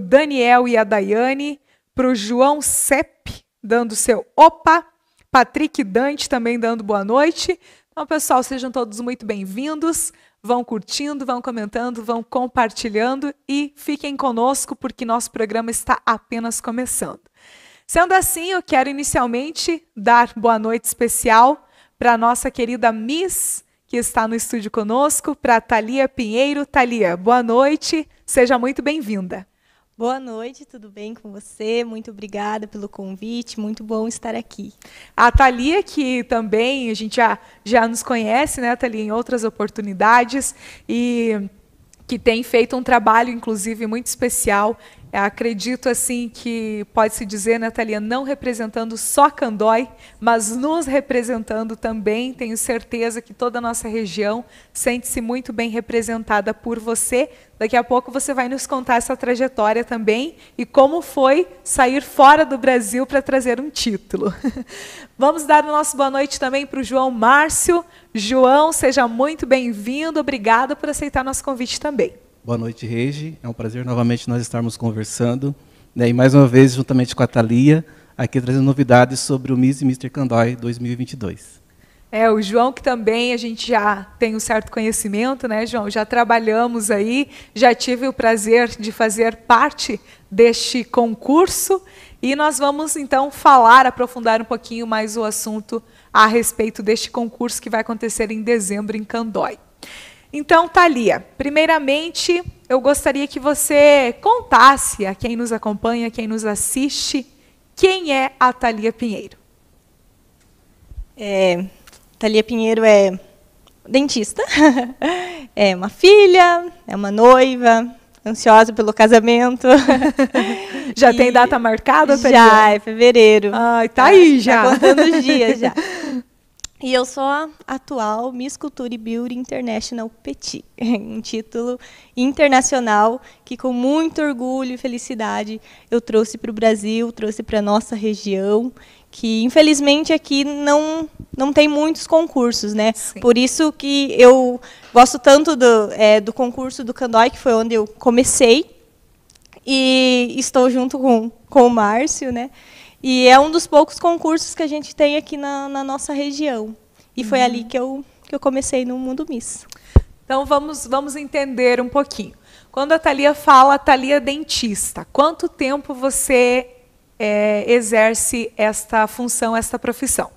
Daniel e a Daiane, para o João Sepp dando seu opa, Patrick Dante também dando boa noite. Então, pessoal, sejam todos muito bem-vindos. Vão curtindo, vão comentando, vão compartilhando e fiquem conosco porque nosso programa está apenas começando. Sendo assim, eu quero inicialmente dar boa noite especial para nossa querida Miss que está no estúdio conosco, para Thalia Pinheiro. Thalia, boa noite, seja muito bem-vinda. Boa noite, tudo bem com você? Muito obrigada pelo convite, muito bom estar aqui. A Thalia, que também a gente já, já nos conhece, né, Thalia, em outras oportunidades, e que tem feito um trabalho, inclusive, muito especial acredito assim que pode-se dizer, Natalia, não representando só Candói, mas nos representando também. Tenho certeza que toda a nossa região sente-se muito bem representada por você. Daqui a pouco você vai nos contar essa trajetória também e como foi sair fora do Brasil para trazer um título. Vamos dar o nosso boa noite também para o João Márcio. João, seja muito bem-vindo. Obrigada por aceitar nosso convite também. Boa noite, Regi. É um prazer novamente nós estarmos conversando. Né, e mais uma vez, juntamente com a Thalia, aqui trazendo novidades sobre o Miss e Mr. Candói 2022. É, o João, que também a gente já tem um certo conhecimento, né, João? Já trabalhamos aí, já tive o prazer de fazer parte deste concurso. E nós vamos então falar, aprofundar um pouquinho mais o assunto a respeito deste concurso que vai acontecer em dezembro em Candói. Então, Thalia, primeiramente eu gostaria que você contasse a quem nos acompanha, a quem nos assiste, quem é a Thalia Pinheiro. É, Thalia Pinheiro é dentista, é uma filha, é uma noiva, ansiosa pelo casamento. já e tem data marcada? Já, é fevereiro. Ai, tá aí tá já. Tá contando os dias já. E eu sou a atual Miss Culture Beauty International Petit, um título internacional que com muito orgulho e felicidade eu trouxe para o Brasil, trouxe para a nossa região, que infelizmente aqui não, não tem muitos concursos, né? Por isso que eu gosto tanto do, é, do concurso do Candói, que foi onde eu comecei, e estou junto com, com o Márcio, né? E é um dos poucos concursos que a gente tem aqui na, na nossa região. E uhum. foi ali que eu, que eu comecei no Mundo Miss. Então vamos, vamos entender um pouquinho. Quando a Thalia fala, Thalia é dentista, quanto tempo você é, exerce esta função, esta profissão?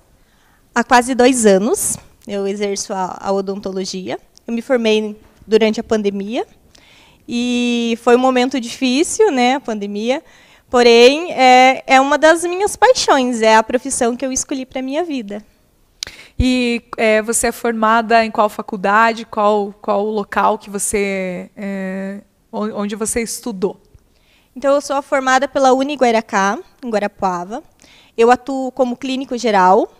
Há quase dois anos eu exerço a, a odontologia. Eu me formei durante a pandemia e foi um momento difícil, né, a pandemia. Porém, é, é uma das minhas paixões, é a profissão que eu escolhi para a minha vida. E é, você é formada em qual faculdade, qual, qual local que você, é, onde você estudou? Então, eu sou formada pela Uni Guairacá, em Guarapuava. Eu atuo como clínico geral,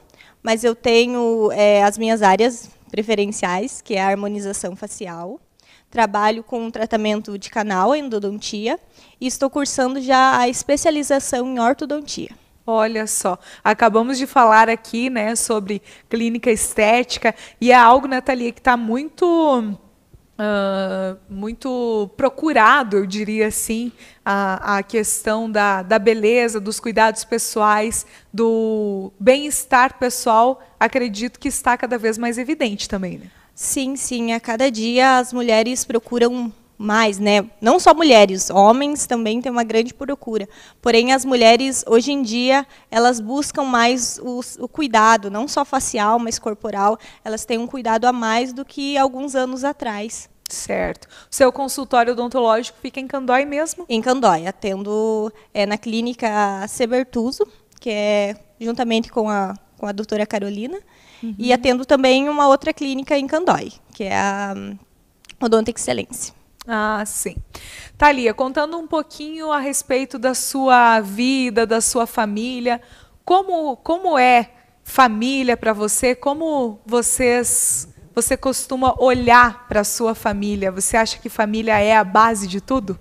mas eu tenho é, as minhas áreas preferenciais, que é a harmonização facial, Trabalho com tratamento de canal, endodontia, e estou cursando já a especialização em ortodontia. Olha só, acabamos de falar aqui, né, sobre clínica estética e é algo, Natalia, que está muito Uh, muito procurado, eu diria assim, a, a questão da, da beleza, dos cuidados pessoais, do bem-estar pessoal, acredito que está cada vez mais evidente também. Né? Sim, sim. A cada dia as mulheres procuram mais, né? Não só mulheres, homens também têm uma grande procura. Porém, as mulheres, hoje em dia, elas buscam mais o, o, cuidado, não só facial, mas corporal. Elas têm um cuidado a mais do que alguns anos atrás. Certo. O seu consultório odontológico fica em Candói mesmo? Em Candói. Atendo é, na clínica Sebertuso, que é juntamente com a, com a doutora Carolina. Uhum. E atendo também uma outra clínica em Candói, que é a hum, Odonto Excelência. Ah, sim. Thalia, contando um pouquinho a respeito da sua vida, da sua família, como, como é família para você? Como vocês você costuma olhar para a sua família? Você acha que família é a base de tudo?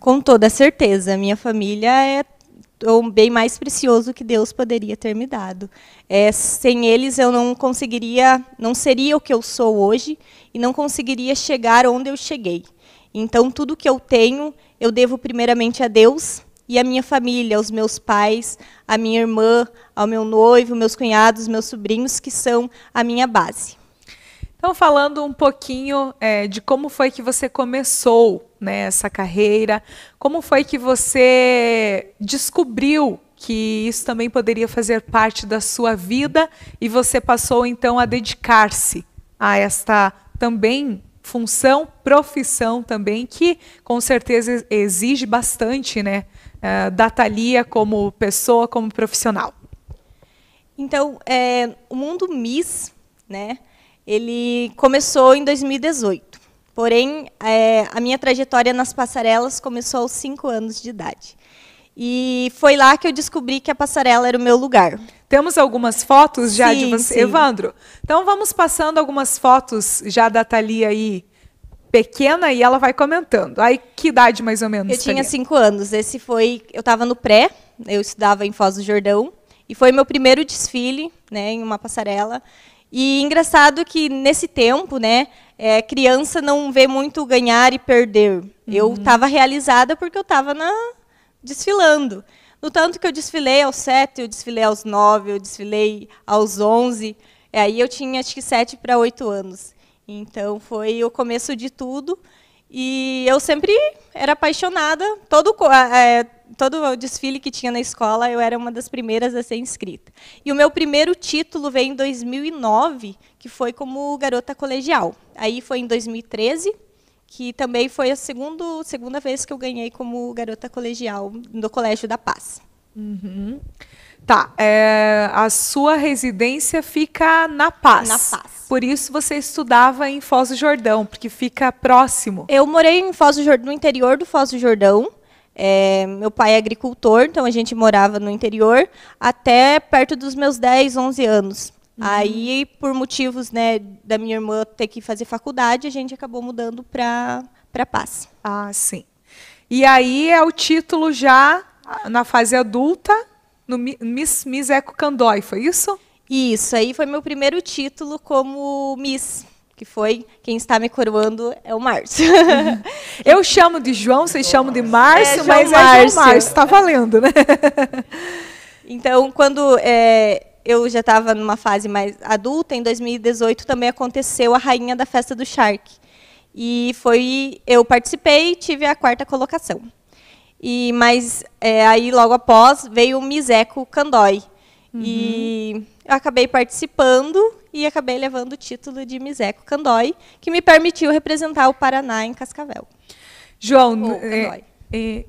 Com toda certeza. Minha família é ou bem mais precioso que Deus poderia ter me dado. É, sem eles eu não conseguiria, não seria o que eu sou hoje e não conseguiria chegar onde eu cheguei. Então tudo que eu tenho eu devo primeiramente a Deus e à minha família, aos meus pais, à minha irmã, ao meu noivo, meus cunhados, meus sobrinhos que são a minha base. Então, falando um pouquinho é, de como foi que você começou né, essa carreira, como foi que você descobriu que isso também poderia fazer parte da sua vida e você passou então a dedicar-se a esta também função, profissão também, que com certeza exige bastante né, é, da Thalia como pessoa, como profissional. Então, é, o mundo Miss, né? Ele começou em 2018. Porém, é, a minha trajetória nas passarelas começou aos 5 anos de idade. E foi lá que eu descobri que a passarela era o meu lugar. Temos algumas fotos já sim, de você, sim. Evandro. Então vamos passando algumas fotos já da Thalia aí pequena e ela vai comentando. Aí que idade mais ou menos? Eu Thalia? tinha 5 anos. Esse foi, eu estava no pré, eu estudava em Foz do Jordão e foi meu primeiro desfile, né, em uma passarela. E engraçado que nesse tempo, né, é, criança não vê muito ganhar e perder. Uhum. Eu estava realizada porque eu estava desfilando. No tanto que eu desfilei aos sete, eu desfilei aos nove, eu desfilei aos onze. É, aí eu tinha acho que sete para oito anos. Então foi o começo de tudo. E eu sempre era apaixonada. Todo é, todo o desfile que tinha na escola, eu era uma das primeiras a ser inscrita. E o meu primeiro título veio em 2009, que foi como garota colegial. Aí foi em 2013, que também foi a segundo, segunda vez que eu ganhei como garota colegial no Colégio da Paz. Uhum. Tá, é, a sua residência fica na Paz. Na Paz. Por isso você estudava em Foz do Jordão, porque fica próximo. Eu morei em Foz do Jordão, no interior do Foz do Jordão, é, meu pai é agricultor, então a gente morava no interior até perto dos meus 10, 11 anos. Uhum. Aí, por motivos né, da minha irmã ter que fazer faculdade, a gente acabou mudando para Paz. Ah, sim. E aí é o título já na fase adulta, no Miss, Miss Eco Candói, foi isso? Isso, aí foi meu primeiro título como Miss que foi quem está me coroando é o Márcio. Eu chamo de João, vocês chamam de Márcio, é, mas é Márcio. é o Márcio, está valendo, né? Então, quando é, eu já estava numa fase mais adulta, em 2018 também aconteceu a rainha da festa do Shark. E foi eu participei, tive a quarta colocação. E mas é, aí logo após veio o Miseco Candói. Uhum. E eu acabei participando e acabei levando o título de Miseco Candói, que me permitiu representar o Paraná em Cascavel. João, é, é,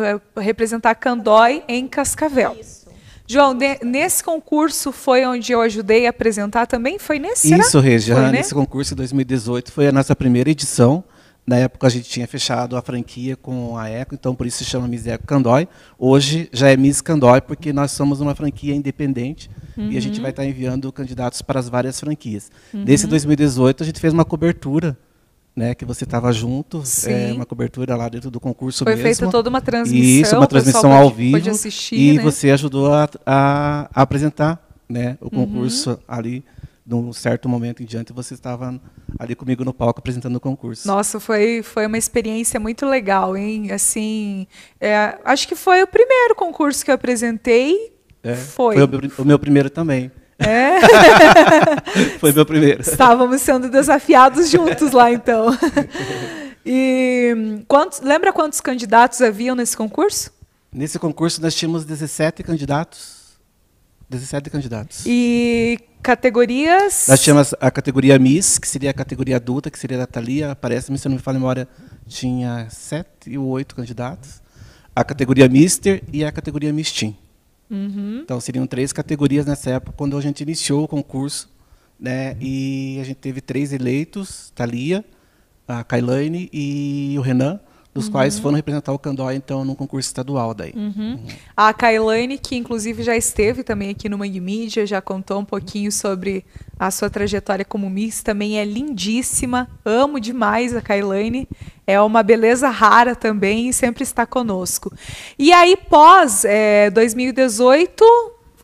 é, representar Candói em Cascavel. Isso. João, nesse concurso foi onde eu ajudei a apresentar também? Foi nesse? Isso, Regia. Ah, né? Nesse concurso de 2018 foi a nossa primeira edição. Na época a gente tinha fechado a franquia com a Eco, então por isso se chama Miss Eco Candói. Hoje já é Miss Candói porque nós somos uma franquia independente uhum. e a gente uhum. vai estar enviando candidatos para as várias franquias. Uhum. Nesse 2018 a gente fez uma cobertura né, que você estava junto, é, uma cobertura lá dentro do concurso Foi mesmo. Foi feita toda uma transmissão. Isso, uma transmissão ao vivo. Assistir, e né? você ajudou a, a, a apresentar né, o uhum. concurso uhum. ali num certo momento em diante, você estava ali comigo no palco apresentando o concurso. Nossa, foi, foi uma experiência muito legal, hein? Assim, é, acho que foi o primeiro concurso que eu apresentei. É, foi. Foi o meu, o meu primeiro também. É? foi meu primeiro. Estávamos sendo desafiados juntos lá, então. E quantos, lembra quantos candidatos haviam nesse concurso? Nesse concurso nós tínhamos 17 candidatos. 17 candidatos. E categorias? Nós tínhamos a categoria Miss, que seria a categoria adulta, que seria da Thalia. Parece-me, se eu não me falo a memória, tinha sete ou oito candidatos. A categoria Mister e a categoria Miss Teen. Uhum. Então, seriam três categorias nessa época, quando a gente iniciou o concurso. Né? E a gente teve três eleitos, Thalia, a Kailane e o Renan dos uhum. quais foram representar o Candói, então, num concurso estadual daí. Uhum. uhum. A Kailane, que inclusive já esteve também aqui no Mangue Mídia, já contou um pouquinho sobre a sua trajetória como Miss, também é lindíssima, amo demais a Kailane, é uma beleza rara também e sempre está conosco. E aí, pós é, 2018,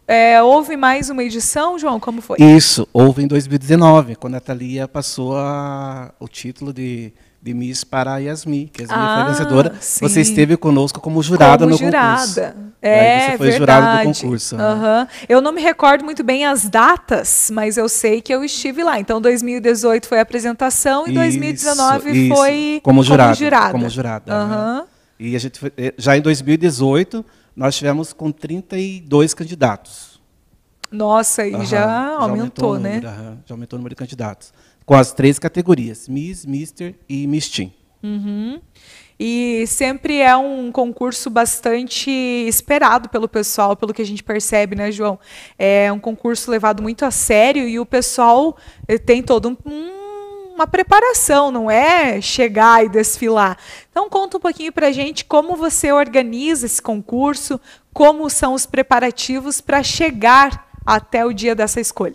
é, houve mais uma edição, João? Como foi? Isso, houve em 2019, quando a Thalia passou a, o título de de Miss Parayasmi, que é a minha ah, vencedora. Sim. Você esteve conosco como jurada como no jurada. concurso. É, jurada, você foi verdade. jurada do concurso. Uhum. Eu não me recordo muito bem as datas, mas eu sei que eu estive lá. Então, 2018 foi a apresentação e isso, 2019 isso. foi como jurada. Como jurada. Como jurada uhum. né? E a gente foi, eh, já em 2018 nós tivemos com 32 candidatos. Nossa, e uhum, já, já, aumentou, aumentou né? número, né? Uhum, já aumentou o número de candidatos. Com as três categorias, Miss, Mister e Miss Teen. Uhum. E sempre é um concurso bastante esperado pelo pessoal, pelo que a gente percebe, né, João? É um concurso levado muito a sério e o pessoal eh, tem todo um uma preparação, não é chegar e desfilar. Então conta um pouquinho para gente como você organiza esse concurso, como são os preparativos para chegar até o dia dessa escolha?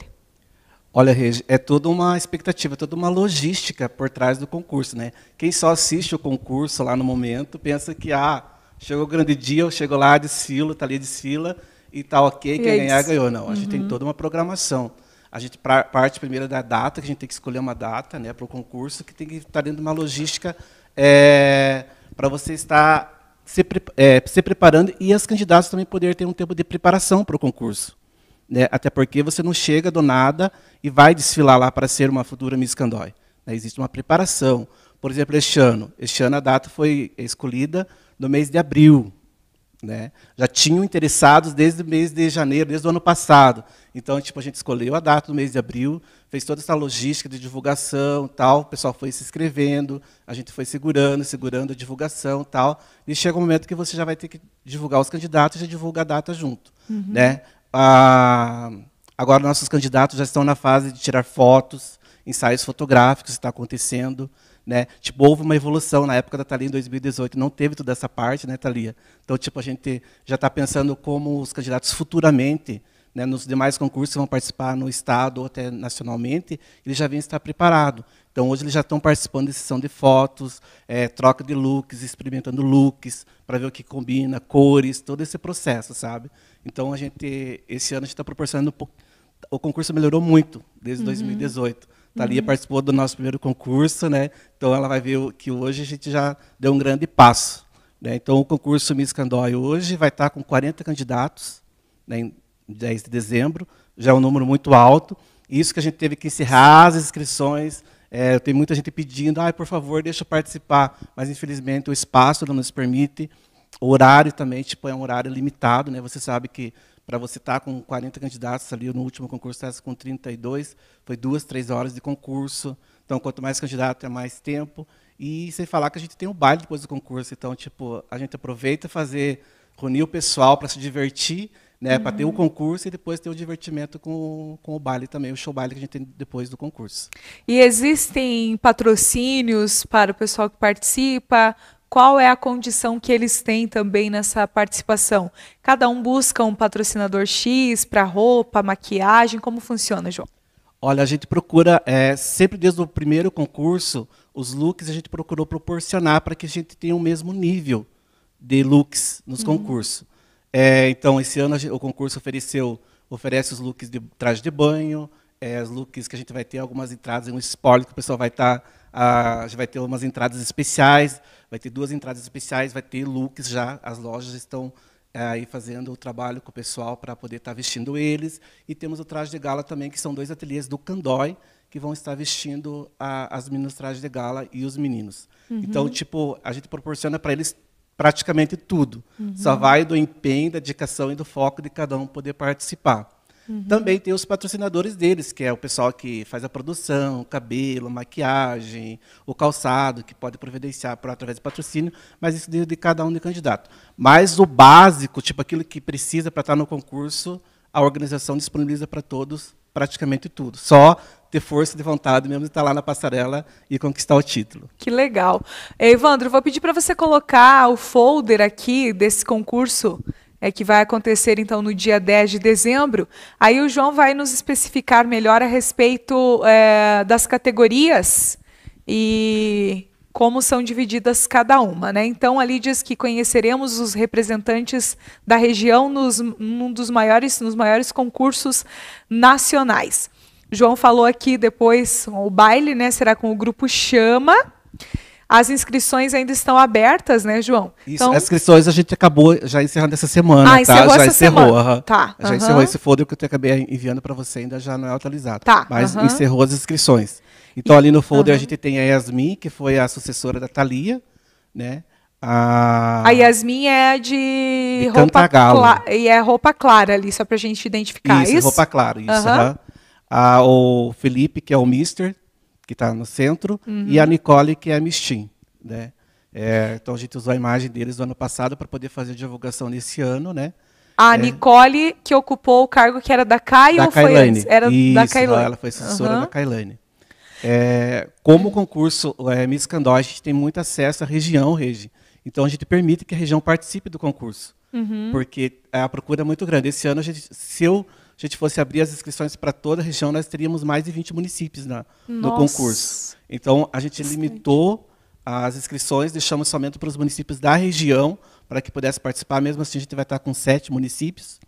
Olha, Regi, é toda uma expectativa, é toda uma logística por trás do concurso, né? Quem só assiste o concurso lá no momento pensa que ah, chegou o grande dia, eu chego lá de silo, tá ali de sila e está ok, e quem é ganhar isso. ganhou. Não, a uhum. gente tem uhum. toda uma programação. A gente pra, parte primeiro da data, que a gente tem que escolher uma data, né, para o concurso, que tem que estar tá dentro de uma logística é, para você estar se, é, se preparando e as candidatas também poder ter um tempo de preparação para o concurso né, até porque você não chega do nada e vai desfilar lá para ser uma futura Miss Candói. Né, existe uma preparação. Por exemplo, este ano. Este ano a data foi escolhida no mês de abril. Né? Já tinham interessados desde o mês de janeiro, desde o ano passado. Então, tipo, a gente escolheu a data do mês de abril, fez toda essa logística de divulgação, tal. O pessoal foi se inscrevendo, a gente foi segurando, segurando a divulgação, tal. E chega um momento que você já vai ter que divulgar os candidatos e já divulga a data junto, uhum. né? Ah, agora nossos candidatos já estão na fase de tirar fotos, ensaios fotográficos, está acontecendo. Né? Tipo, houve uma evolução na época da Thalia em 2018, não teve toda essa parte, né, Thalia? Então, tipo, a gente já está pensando como os candidatos futuramente, né, nos demais concursos que vão participar no Estado ou até nacionalmente, eles já vêm estar preparados. Então, hoje eles já estão participando de sessão de fotos, é, troca de looks, experimentando looks, para ver o que combina, cores, todo esse processo, sabe? Então a gente esse ano está proporcionando o concurso melhorou muito desde uhum. 2018. Thalia uhum. participou do nosso primeiro concurso, né? Então ela vai ver que hoje a gente já deu um grande passo. Né? Então o concurso Miss Candói hoje vai estar tá com 40 candidatos né, em 10 de dezembro, já é um número muito alto. Isso que a gente teve que encerrar as inscrições. É, tem muita gente pedindo, ah, por favor, deixa eu participar, mas infelizmente o espaço não nos permite. O horário também, tipo, é um horário limitado, né? Você sabe que para você estar tá com 40 candidatos ali no último concurso está com 32, foi duas, três horas de concurso. Então, quanto mais candidato, é mais tempo. E sem falar que a gente tem um baile depois do concurso, então, tipo, a gente aproveita fazer reunir o pessoal para se divertir, né, uhum. para ter o uhum. concurso e depois ter o divertimento com, com o baile também, o show baile que a gente tem depois do concurso. E existem patrocínios para o pessoal que participa? qual é a condição que eles têm também nessa participação? Cada um busca um patrocinador X para roupa, maquiagem, como funciona, João? Olha, a gente procura, é, sempre desde o primeiro concurso, os looks a gente procurou proporcionar para que a gente tenha o mesmo nível de looks nos uhum. concursos. É, então, esse ano gente, o concurso ofereceu, oferece os looks de traje de banho, é, os looks que a gente vai ter algumas entradas, um spoiler que o pessoal vai estar, tá, a, a gente vai ter umas entradas especiais, vai ter duas entradas especiais, vai ter looks já, as lojas estão eh, aí fazendo o trabalho com o pessoal para poder estar tá vestindo eles. E temos o traje de gala também, que são dois ateliês do Candói, que vão estar vestindo a, as meninas traje de gala e os meninos. Uhum. Então, tipo, a gente proporciona para eles praticamente tudo. Uhum. Só vai do empenho, da dedicação e do foco de cada um poder participar. Uhum. Também tem os patrocinadores deles, que é o pessoal que faz a produção, cabelo, maquiagem, o calçado, que pode providenciar por, através de patrocínio, mas isso de, de cada um de candidato. Mas o básico, tipo aquilo que precisa para estar no concurso, a organização disponibiliza para todos praticamente tudo. Só ter força de vontade mesmo de estar lá na passarela e conquistar o título. Que legal. Evandro, vou pedir para você colocar o folder aqui desse concurso é, que vai acontecer então no dia 10 de dezembro. Aí o João vai nos especificar melhor a respeito é, das categorias e como são divididas cada uma. Né? Então, ali diz que conheceremos os representantes da região nos, um dos maiores, nos maiores concursos nacionais. João falou aqui depois o baile, né? Será com o grupo Chama. As inscrições ainda estão abertas, né, João? Isso, então... as inscrições a gente acabou já encerrando essa semana, ah, tá? Encerrou já essa encerrou. Semana. Tá. Já uhum. encerrou esse folder que eu acabei enviando para você, ainda já não é atualizado. Tá. Mas uhum. encerrou as inscrições. Então, ali no folder uhum. a gente tem a Yasmin, que foi a sucessora da Thalia, né? A, a Yasmin é de, de roupa clara. E é roupa clara ali, só pra gente identificar. Isso, isso? roupa clara, isso. Uhum. Uhum. o Felipe, que é o Mister, que está no centro, uhum. e a uhum. Nicole, que é a Mistim. Né? É, então a gente usou a imagem deles do ano passado para poder fazer a divulgação nesse ano, né? A é. Nicole, que ocupou o cargo que era da Caio ou Kailane. foi Era Isso, da Kailane. Ela foi assessora uhum. da Kailane. É, como o concurso é, Miss Candó, a gente tem muito acesso à região, Regi. Então a gente permite que a região participe do concurso. Uhum. Porque a procura é muito grande. Esse ano, gente, se eu a gente fosse abrir as inscrições para toda a região, nós teríamos mais de 20 municípios na, no concurso. Então, a gente Bastante. limitou as inscrições, deixamos somente para os municípios da região, para que pudesse participar. Mesmo assim, a gente vai estar com sete municípios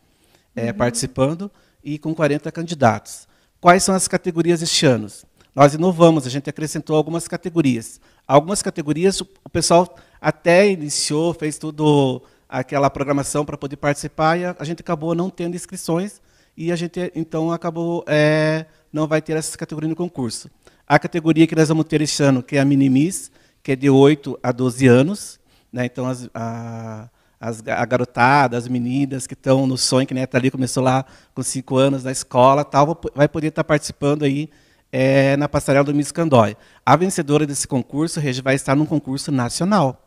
é, participando e com 40 candidatos. Quais são as categorias este ano? Nós inovamos, a gente acrescentou algumas categorias. Algumas categorias o pessoal até iniciou, fez tudo aquela programação para poder participar e a, a gente acabou não tendo inscrições e a gente, então, acabou, é, não vai ter essas categorias no concurso. A categoria que nós vamos ter este ano, que é a Minimis, que é de 8 a 12 anos, né? então as, a, as, a garotada, as meninas que estão no sonho, que nem né, ali começou lá com 5 anos na escola, tal, vai poder estar participando aí é, na passarela do Miss Candói. A vencedora desse concurso vai estar num concurso nacional.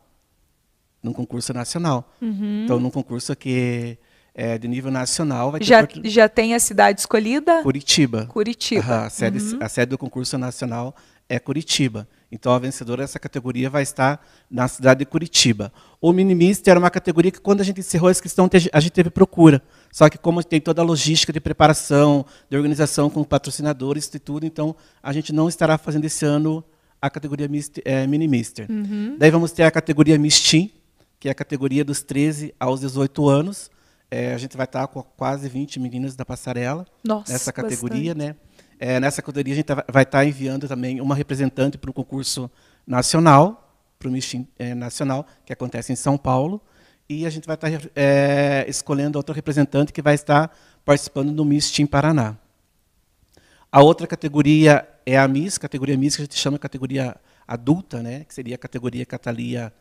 Num concurso nacional. Uhum. Então, num concurso que é, de nível nacional. Vai já, já tem a cidade escolhida? Curitiba. Curitiba. Uhum, a, sede, uhum. a sede do concurso nacional é Curitiba. Então, a vencedora dessa categoria vai estar na cidade de Curitiba. O minimista era uma categoria que, quando a gente encerrou a inscrição, a gente teve procura. Só que, como tem toda a logística de preparação, de organização com patrocinadores e tudo, então a gente não estará fazendo esse ano a categoria mister, é, minimister. Uhum. Daí vamos ter a categoria mistim, que é a categoria dos 13 aos 18 anos. É, a gente vai estar com quase 20 meninas da passarela Nossa, nessa categoria, bastante. né? É, nessa categoria a gente tá, vai estar enviando também uma representante para o concurso nacional, para o Miss é, Nacional, que acontece em São Paulo. E a gente vai estar é, escolhendo outro representante que vai estar participando do Miss Team Paraná. A outra categoria é a Miss, categoria Miss, que a gente chama de categoria adulta, né? que seria a categoria Catalia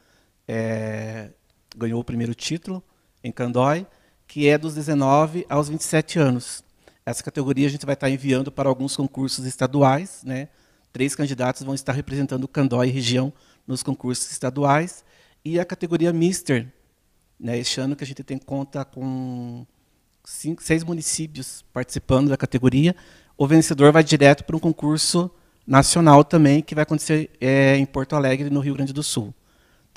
é, ganhou o primeiro título em Candói que é dos 19 aos 27 anos. Essa categoria a gente vai estar enviando para alguns concursos estaduais. Né? Três candidatos vão estar representando o Candói e região nos concursos estaduais. E a categoria Mister, né? este ano que a gente tem conta com cinco, seis municípios participando da categoria. O vencedor vai direto para um concurso nacional também, que vai acontecer é, em Porto Alegre, no Rio Grande do Sul.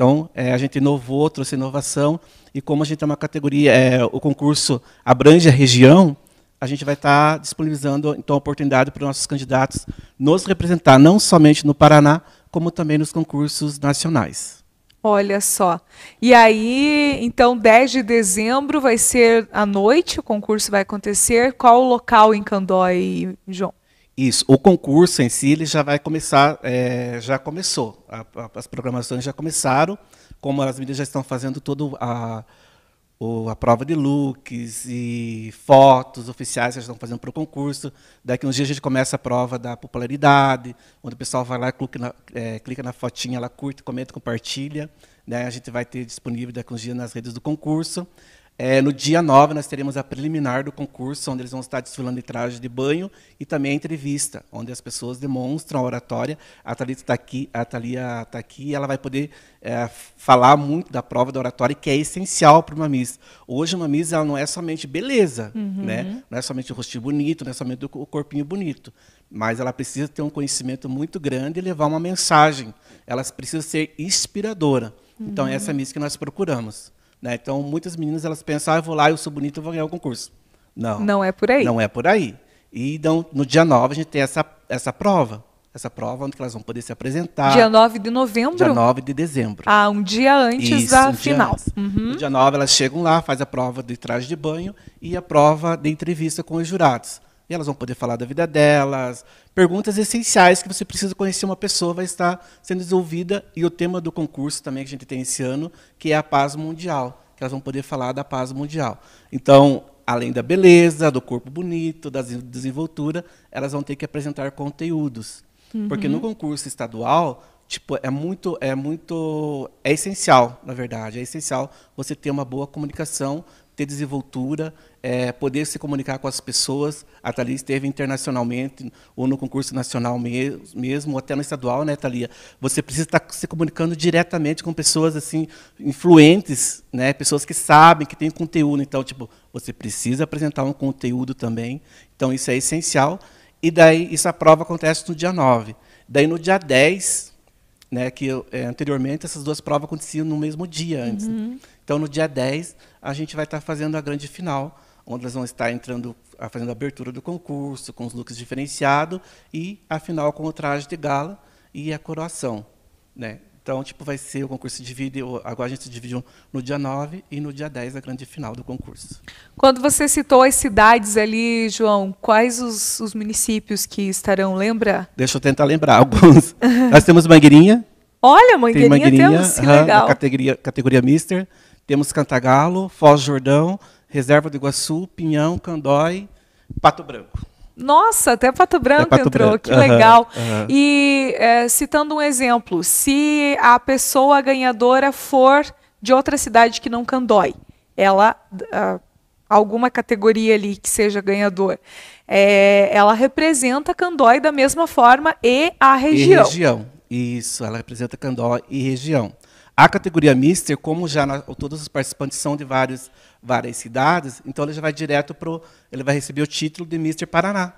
Então, é, a gente inovou, trouxe inovação, e como a gente é uma categoria, é, o concurso abrange a região, a gente vai estar tá disponibilizando então a oportunidade para os nossos candidatos nos representar não somente no Paraná, como também nos concursos nacionais. Olha só. E aí, então, 10 de dezembro vai ser à noite, o concurso vai acontecer. Qual o local em Candói, João? Isso. O concurso em si ele já vai começar, é, já começou. A, a, as programações já começaram, como as mídias já estão fazendo toda a, a prova de looks e fotos oficiais que já estão fazendo para o concurso. Daqui uns dias a gente começa a prova da popularidade, onde o pessoal vai lá, clica na, é, clica na fotinha, ela curte, comenta, compartilha. Né? A gente vai ter disponível daqui uns dias nas redes do concurso. É, no dia 9, nós teremos a preliminar do concurso, onde eles vão estar desfilando de traje de banho, e também a entrevista, onde as pessoas demonstram a oratória. A Thalia está aqui, a está aqui, e ela vai poder é, falar muito da prova da oratória, que é essencial para uma Miss. Hoje, uma Miss ela não é somente beleza, uhum. né? não é somente o rostinho bonito, não é somente o corpinho bonito, mas ela precisa ter um conhecimento muito grande e levar uma mensagem. Ela precisa ser inspiradora. Então, uhum. é essa Miss que nós procuramos. Né? Então, muitas meninas elas pensam, ah, eu vou lá, eu sou bonita, eu vou ganhar o concurso. Não. Não é por aí. Não é por aí. E então, no dia 9 a gente tem essa, essa prova. Essa prova onde elas vão poder se apresentar. Dia 9 de novembro? Dia 9 de dezembro. Ah, um dia antes Isso, da um final. Dia antes. Uhum. No dia 9 elas chegam lá, faz a prova de traje de banho e a prova de entrevista com os jurados. E elas vão poder falar da vida delas. Perguntas essenciais que você precisa conhecer uma pessoa vai estar sendo desenvolvida. E o tema do concurso também que a gente tem esse ano, que é a paz mundial. Que elas vão poder falar da paz mundial. Então, além da beleza, do corpo bonito, da desenvoltura, elas vão ter que apresentar conteúdos. Uhum. Porque no concurso estadual, tipo, é muito, é muito, é essencial, na verdade, é essencial você ter uma boa comunicação ter desenvoltura, é, poder se comunicar com as pessoas. A Thalia esteve internacionalmente, ou no concurso nacional mesmo, ou até no estadual, né, Thalia? Você precisa estar se comunicando diretamente com pessoas assim influentes, né, pessoas que sabem, que têm conteúdo. Então, tipo, você precisa apresentar um conteúdo também. Então, isso é essencial. E daí, isso a prova acontece no dia 9. Daí, no dia 10, né, que é, anteriormente essas duas provas aconteciam no mesmo dia antes. Né? Uhum. Então, no dia 10, a gente vai estar fazendo a grande final, onde elas vão estar entrando, fazendo a abertura do concurso, com os looks diferenciados, e a final com o traje de gala e a coroação. Né? Então, tipo, vai ser o concurso divide. agora a gente divide dividiu no dia 9 e no dia 10 a grande final do concurso. Quando você citou as cidades ali, João, quais os, os municípios que estarão, lembra? Deixa eu tentar lembrar alguns. Nós temos Mangueirinha. Olha, Mangueirinha, tem Mangueirinha temos, que legal. categoria, categoria Mister. Temos Cantagalo, Foz do Jordão, Reserva do Iguaçu, Pinhão, Candói, Pato Branco. Nossa, até Pato é Branco Pato entrou, Branco. que uhum, legal. Uhum. E é, citando um exemplo, se a pessoa ganhadora for de outra cidade que não Candói, ela, uh, alguma categoria ali que seja ganhador, é, ela representa Candói da mesma forma e a região. E região, isso, ela representa Candói e região. A categoria Mister, como já na, todos os participantes são de vários várias cidades, então ele já vai direto pro, ele vai receber o título de Mister Paraná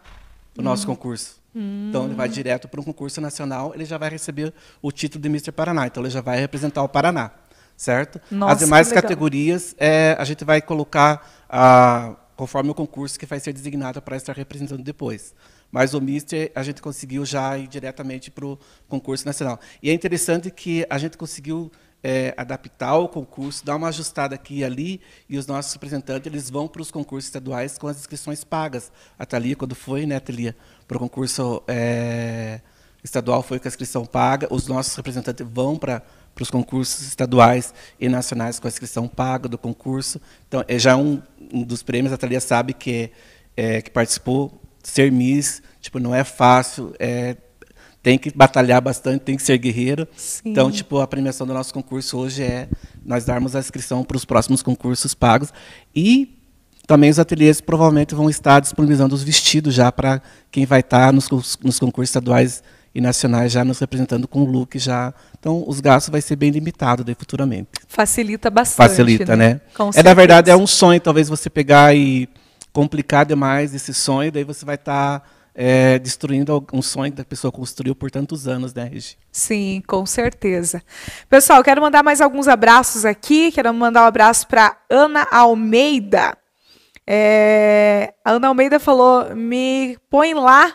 do hum. nosso concurso. Hum. Então ele vai hum. direto para um concurso nacional, ele já vai receber o título de Mister Paraná, então ele já vai representar o Paraná, certo? Nossa, As demais categorias é, a gente vai colocar a, conforme o concurso que vai ser designado para estar representando depois. Mas o Mister a gente conseguiu já ir diretamente para o concurso nacional. E é interessante que a gente conseguiu é, adaptar o concurso, dar uma ajustada aqui e ali, e os nossos representantes eles vão para os concursos estaduais com as inscrições pagas. A Thalia, quando foi, né, Thalia, para o concurso é, estadual foi com a inscrição paga, os nossos representantes vão para para os concursos estaduais e nacionais com a inscrição paga do concurso. Então, é já um, um dos prêmios, a Thalia sabe que, é, é que participou, ser Miss, tipo, não é fácil, é tem que batalhar bastante, tem que ser guerreiro. Sim. Então, tipo, a premiação do nosso concurso hoje é nós darmos a inscrição para os próximos concursos pagos. E também os ateliês provavelmente vão estar disponibilizando os vestidos já para quem vai estar nos, nos concursos estaduais e nacionais já nos representando com o look já. Então, os gastos vai ser bem limitado daí futuramente. Facilita bastante. Facilita, né? né? Com é, certeza. na verdade, é um sonho, talvez você pegar e complicar demais esse sonho, daí você vai estar tá é, destruindo um sonho que a pessoa construiu por tantos anos, né, Regi? Sim, com certeza. Pessoal, quero mandar mais alguns abraços aqui. Quero mandar um abraço para Ana Almeida. É, a Ana Almeida falou: me põe lá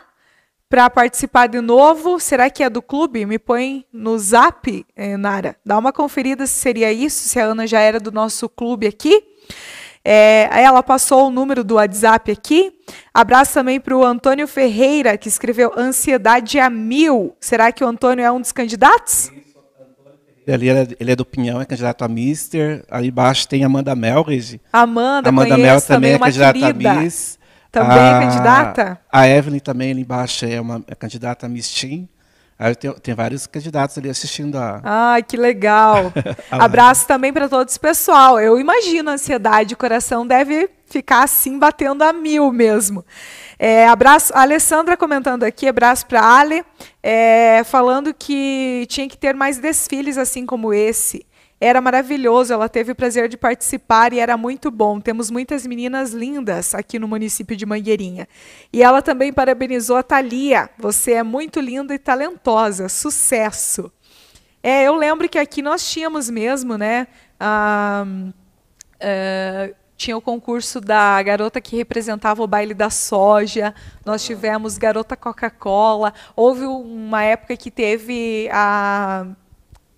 para participar de novo. Será que é do clube? Me põe no zap, eh, Nara. Dá uma conferida se seria isso, se a Ana já era do nosso clube aqui. É, ela passou o número do WhatsApp aqui. Abraço também para o Antônio Ferreira, que escreveu Ansiedade a é Mil. Será que o Antônio é um dos candidatos? Ali é, ele é do Pinhão, é candidato a Mister. Ali embaixo tem Amanda Melridge. Amanda, Amanda Mel também, é candidata querida. a Miss. Também é a, é candidata? A Evelyn também ali embaixo é uma é candidata a Miss Team. Aí tem, tem vários candidatos ali assistindo a. Ai, que legal! Abraço também para todo esse pessoal. Eu imagino a ansiedade, o coração deve ficar assim, batendo a mil mesmo. É, abraço, a Alessandra comentando aqui, abraço para Ale, é, falando que tinha que ter mais desfiles assim como esse. Era maravilhoso, ela teve o prazer de participar e era muito bom. Temos muitas meninas lindas aqui no município de Mangueirinha. E ela também parabenizou a Thalia. Você é muito linda e talentosa. Sucesso! É, eu lembro que aqui nós tínhamos mesmo, né? É, tinha o concurso da garota que representava o baile da soja, nós tivemos garota Coca-Cola, houve uma época que teve a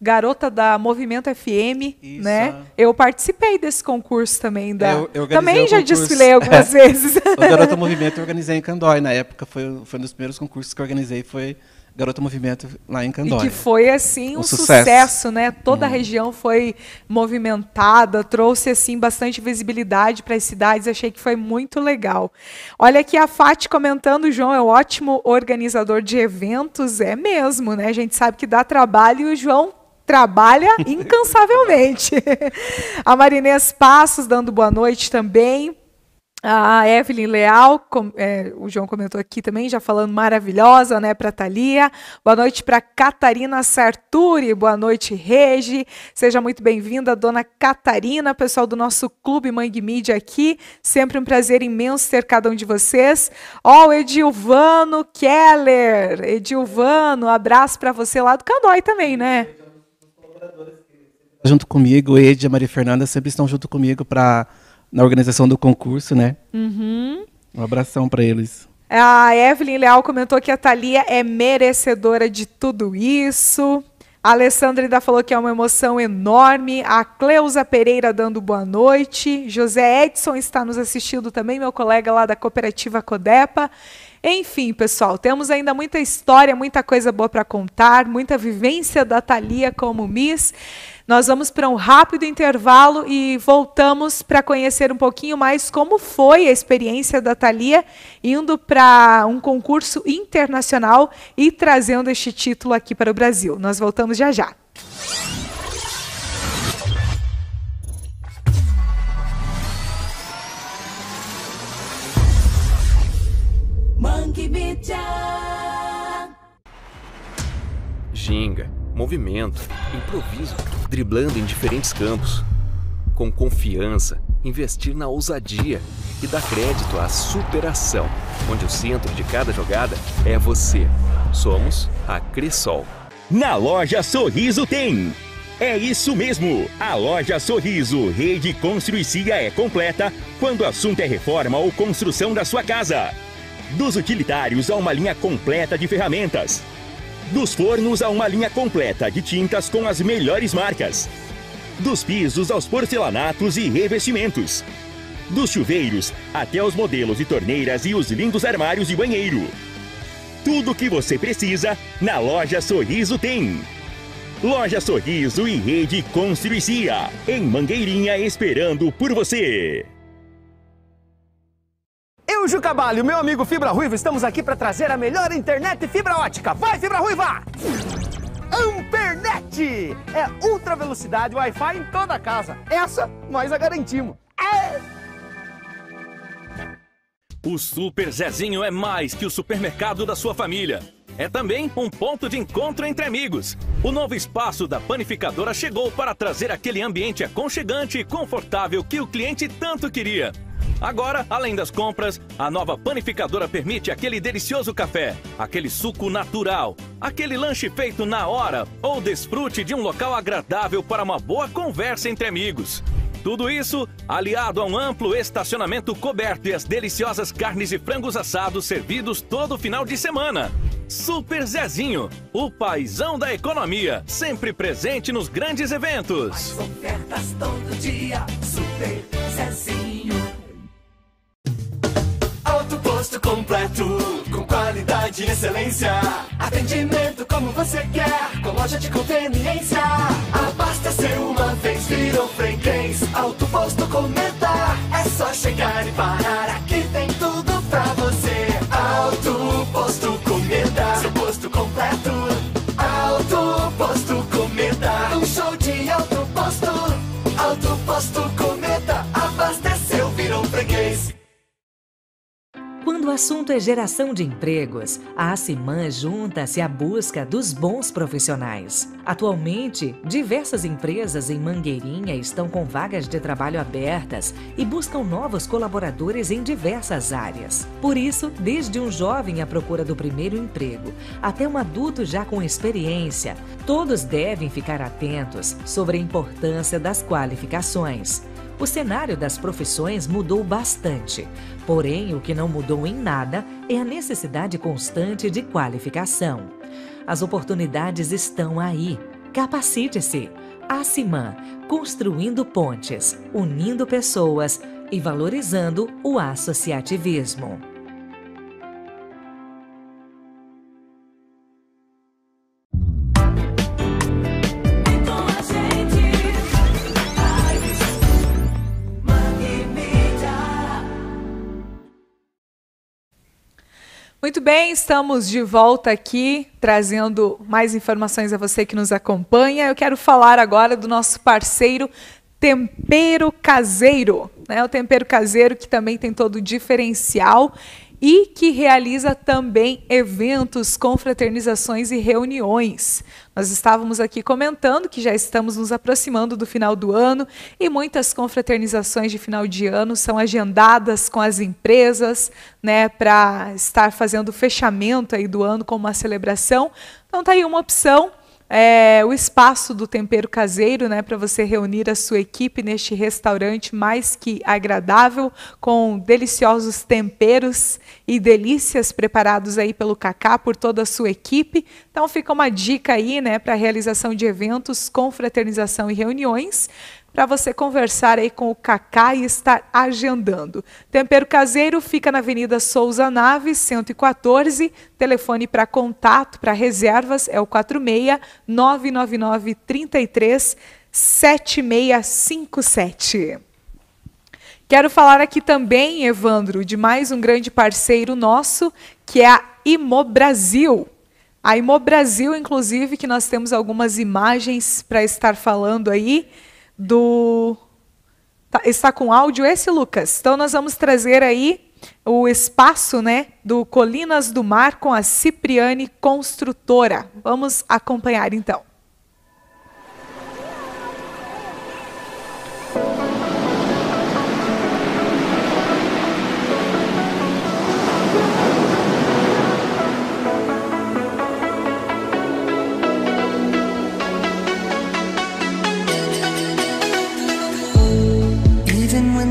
garota da Movimento FM, Isso. né? Eu participei desse concurso também da. Eu, eu também já concurso. desfilei algumas é. vezes. O Garota Movimento eu organizei em Candói na época, foi, foi um dos primeiros concursos que eu organizei, foi Garota Movimento lá em Candói. E que foi assim um, um sucesso. sucesso. né? Toda hum. a uhum. região foi movimentada, trouxe assim bastante visibilidade para as cidades. Achei que foi muito legal. Olha aqui a Fati comentando, João é um ótimo organizador de eventos, é mesmo, né? A gente sabe que dá trabalho e o João trabalha incansavelmente. a Marinês Passos dando boa noite também. A Evelyn Leal, com, é, o João comentou aqui também, já falando maravilhosa, né, para Thalia. Boa noite para Catarina Sarturi, boa noite, Regi. Seja muito bem-vinda, dona Catarina, pessoal do nosso Clube Mangue Mídia aqui. Sempre um prazer imenso ter cada um de vocês. Ó, oh, o Edilvano Keller, Edilvano, abraço para você lá do Candói também, né? colaboradores que junto comigo, Ed e a Maria Fernanda sempre estão junto comigo para na organização do concurso, né? Uhum. Um abração para eles. A Evelyn Leal comentou que a Thalia é merecedora de tudo isso. A Alessandra ainda falou que é uma emoção enorme. A Cleusa Pereira dando boa noite. José Edson está nos assistindo também, meu colega lá da cooperativa Codepa. Enfim, pessoal, temos ainda muita história, muita coisa boa para contar, muita vivência da Thalia como Miss. Nós vamos para um rápido intervalo e voltamos para conhecer um pouquinho mais como foi a experiência da Thalia indo para um concurso internacional e trazendo este título aqui para o Brasil. Nós voltamos já já. Monkey Beat Ginga, movimento, improviso, driblando em diferentes campos. Com confiança, investir na ousadia e dar crédito à superação, onde o centro de cada jogada é você. Somos a Cressol. Na loja Sorriso tem é isso mesmo! A loja Sorriso Rede Construicia é completa quando o assunto é reforma ou construção da sua casa. Dos utilitários a uma linha completa de ferramentas. Dos fornos a uma linha completa de tintas com as melhores marcas. Dos pisos aos porcelanatos e revestimentos. Dos chuveiros até os modelos de torneiras e os lindos armários de banheiro. Tudo o que você precisa, na Loja Sorriso tem. Loja Sorriso e Rede Construicia, em Mangueirinha esperando por você. Eu, Juca Bale, o meu amigo Fibra Ruiva, estamos aqui para trazer a melhor internet fibra ótica. Vai, Fibra Ruiva! Ampernet! É ultra velocidade, Wi-Fi em toda a casa. Essa nós a garantimos. É... O Super Zezinho é mais que o supermercado da sua família. É também um ponto de encontro entre amigos. O novo espaço da panificadora chegou para trazer aquele ambiente aconchegante e confortável que o cliente tanto queria. Agora, além das compras, a nova panificadora permite aquele delicioso café, aquele suco natural, aquele lanche feito na hora ou desfrute de um local agradável para uma boa conversa entre amigos. Tudo isso aliado a um amplo estacionamento coberto e as deliciosas carnes e frangos assados servidos todo final de semana. Super Zezinho, o paizão da economia, sempre presente nos grandes eventos. As ofertas todo dia, Super Zezinho gosto completo, com qualidade e excelência. Atendimento como você quer, com loja de conveniência. Abastecer uma vez, virou freguês, alto posto cometa. É só chegar e parar o assunto é geração de empregos, a Ciman junta-se à busca dos bons profissionais. Atualmente, diversas empresas em Mangueirinha estão com vagas de trabalho abertas e buscam novos colaboradores em diversas áreas. Por isso, desde um jovem à procura do primeiro emprego até um adulto já com experiência, todos devem ficar atentos sobre a importância das qualificações. O cenário das profissões mudou bastante, porém, o que não mudou em nada é a necessidade constante de qualificação. As oportunidades estão aí. Capacite-se! Acimã, construindo pontes, unindo pessoas e valorizando o associativismo. Muito bem, estamos de volta aqui trazendo mais informações a você que nos acompanha. Eu quero falar agora do nosso parceiro Tempero Caseiro, né? O Tempero Caseiro que também tem todo o diferencial e que realiza também eventos, confraternizações e reuniões. Nós estávamos aqui comentando que já estamos nos aproximando do final do ano e muitas confraternizações de final de ano são agendadas com as empresas, né, para estar fazendo o fechamento aí do ano com uma celebração. Então tá aí uma opção é, o espaço do tempero caseiro, né, para você reunir a sua equipe neste restaurante mais que agradável, com deliciosos temperos e delícias preparados aí pelo Cacá por toda a sua equipe. Então fica uma dica aí, né, para realização de eventos, confraternização e reuniões para você conversar aí com o Cacá e estar agendando. Tempero Caseiro fica na Avenida Souza Naves, 114. Telefone para contato, para reservas é o 46 999 33 7657. Quero falar aqui também, Evandro, de mais um grande parceiro nosso, que é a Imobrasil. A Imobrasil, inclusive, que nós temos algumas imagens para estar falando aí do. Tá, está com áudio esse, Lucas? Então nós vamos trazer aí o espaço né, do Colinas do Mar com a Cipriane Construtora. Vamos acompanhar então.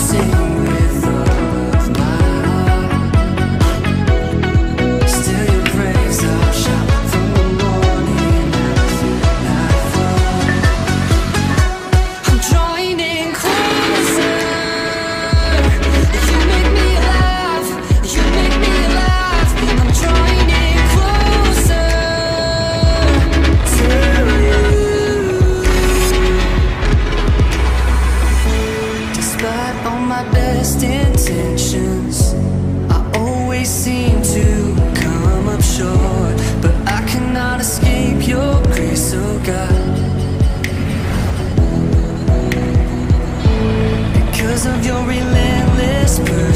lost of your relentless pursuit.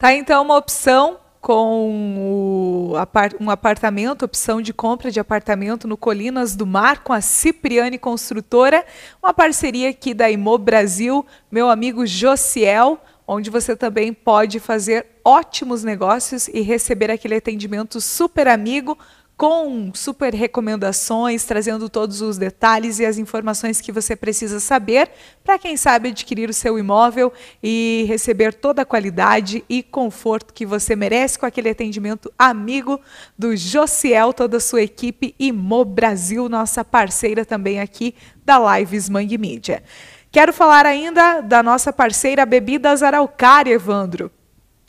Tá então uma opção com um apartamento, opção de compra de apartamento no Colinas do Mar com a Cipriane Construtora, uma parceria aqui da Imo Brasil, meu amigo Josiel, onde você também pode fazer ótimos negócios e receber aquele atendimento super amigo com super recomendações, trazendo todos os detalhes e as informações que você precisa saber para quem sabe adquirir o seu imóvel e receber toda a qualidade e conforto que você merece com aquele atendimento amigo do Jociel toda a sua equipe e Mo Brasil, nossa parceira também aqui da Lives Mangue Media Quero falar ainda da nossa parceira Bebidas Araucária, Evandro.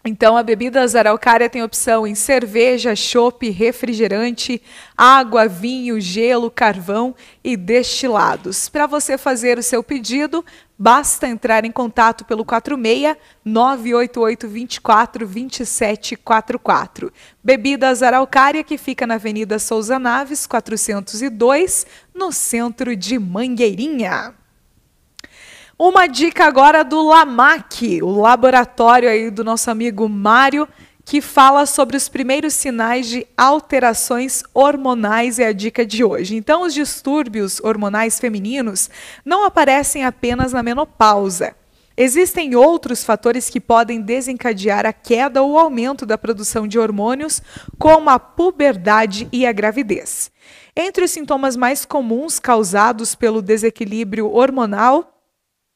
Então, a Bebidas Araucária tem opção em cerveja, chopp, refrigerante, água, vinho, gelo, carvão e destilados. Para você fazer o seu pedido, basta entrar em contato pelo 46 988 24 Bebidas Araucária, que fica na Avenida Souza Naves, 402, no centro de Mangueirinha. Uma dica agora do LAMAC, o laboratório aí do nosso amigo Mário, que fala sobre os primeiros sinais de alterações hormonais é a dica de hoje. Então, os distúrbios hormonais femininos não aparecem apenas na menopausa. Existem outros fatores que podem desencadear a queda ou aumento da produção de hormônios, como a puberdade e a gravidez. Entre os sintomas mais comuns causados pelo desequilíbrio hormonal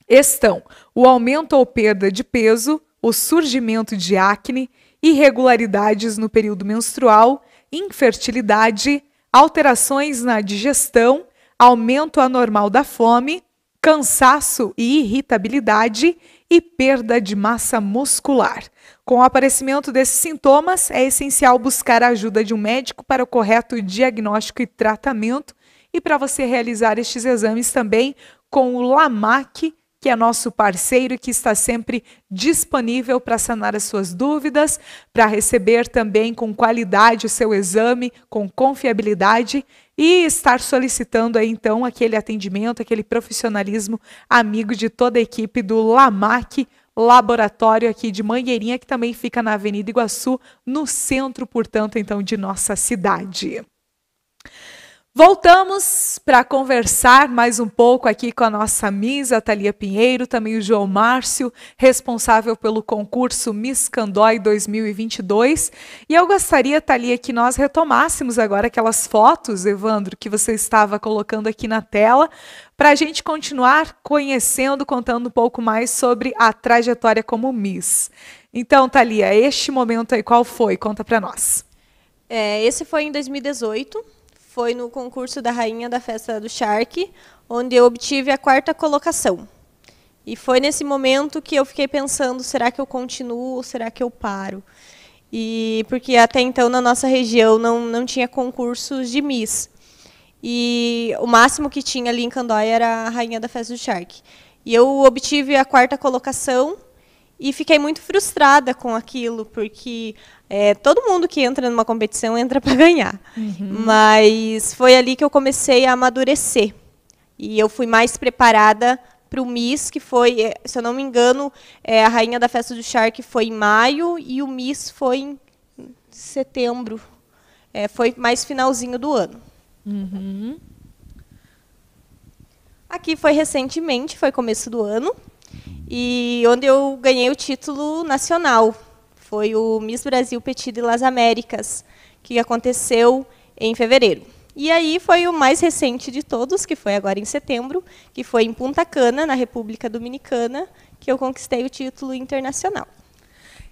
estão o aumento ou perda de peso, o surgimento de acne, irregularidades no período menstrual, infertilidade, alterações na digestão, aumento anormal da fome, cansaço e irritabilidade e perda de massa muscular. Com o aparecimento desses sintomas, é essencial buscar a ajuda de um médico para o correto diagnóstico e tratamento e para você realizar estes exames também com o LAMAC que é nosso parceiro e que está sempre disponível para sanar as suas dúvidas, para receber também com qualidade o seu exame, com confiabilidade e estar solicitando aí então aquele atendimento, aquele profissionalismo amigo de toda a equipe do LAMAC laboratório aqui de Mangueirinha, que também fica na Avenida Iguaçu, no centro, portanto, então, de nossa cidade. Voltamos para conversar mais um pouco aqui com a nossa Miss Thalia Pinheiro, também o João Márcio, responsável pelo concurso Miss Candói 2022. E eu gostaria, Thalia, que nós retomássemos agora aquelas fotos, Evandro, que você estava colocando aqui na tela, para a gente continuar conhecendo, contando um pouco mais sobre a trajetória como Miss. Então, Thalia, este momento aí qual foi? Conta para nós. É, esse foi em 2018 foi no concurso da Rainha da Festa do Shark, onde eu obtive a quarta colocação. E foi nesse momento que eu fiquei pensando, será que eu continuo ou será que eu paro? E porque até então na nossa região não, não tinha concursos de Miss. E o máximo que tinha ali em Candóia era a Rainha da Festa do Shark. E eu obtive a quarta colocação e fiquei muito frustrada com aquilo, porque é, todo mundo que entra numa competição entra para ganhar. Uhum. Mas foi ali que eu comecei a amadurecer. E eu fui mais preparada para o Miss, que foi, é, se eu não me engano, é, a rainha da festa do Shark foi em maio e o Miss foi em setembro. É, foi mais finalzinho do ano. Uhum. Aqui foi recentemente, foi começo do ano e onde eu ganhei o título nacional. Foi o Miss Brasil Petit de Las Américas, que aconteceu em fevereiro. E aí foi o mais recente de todos, que foi agora em setembro, que foi em Punta Cana, na República Dominicana, que eu conquistei o título internacional.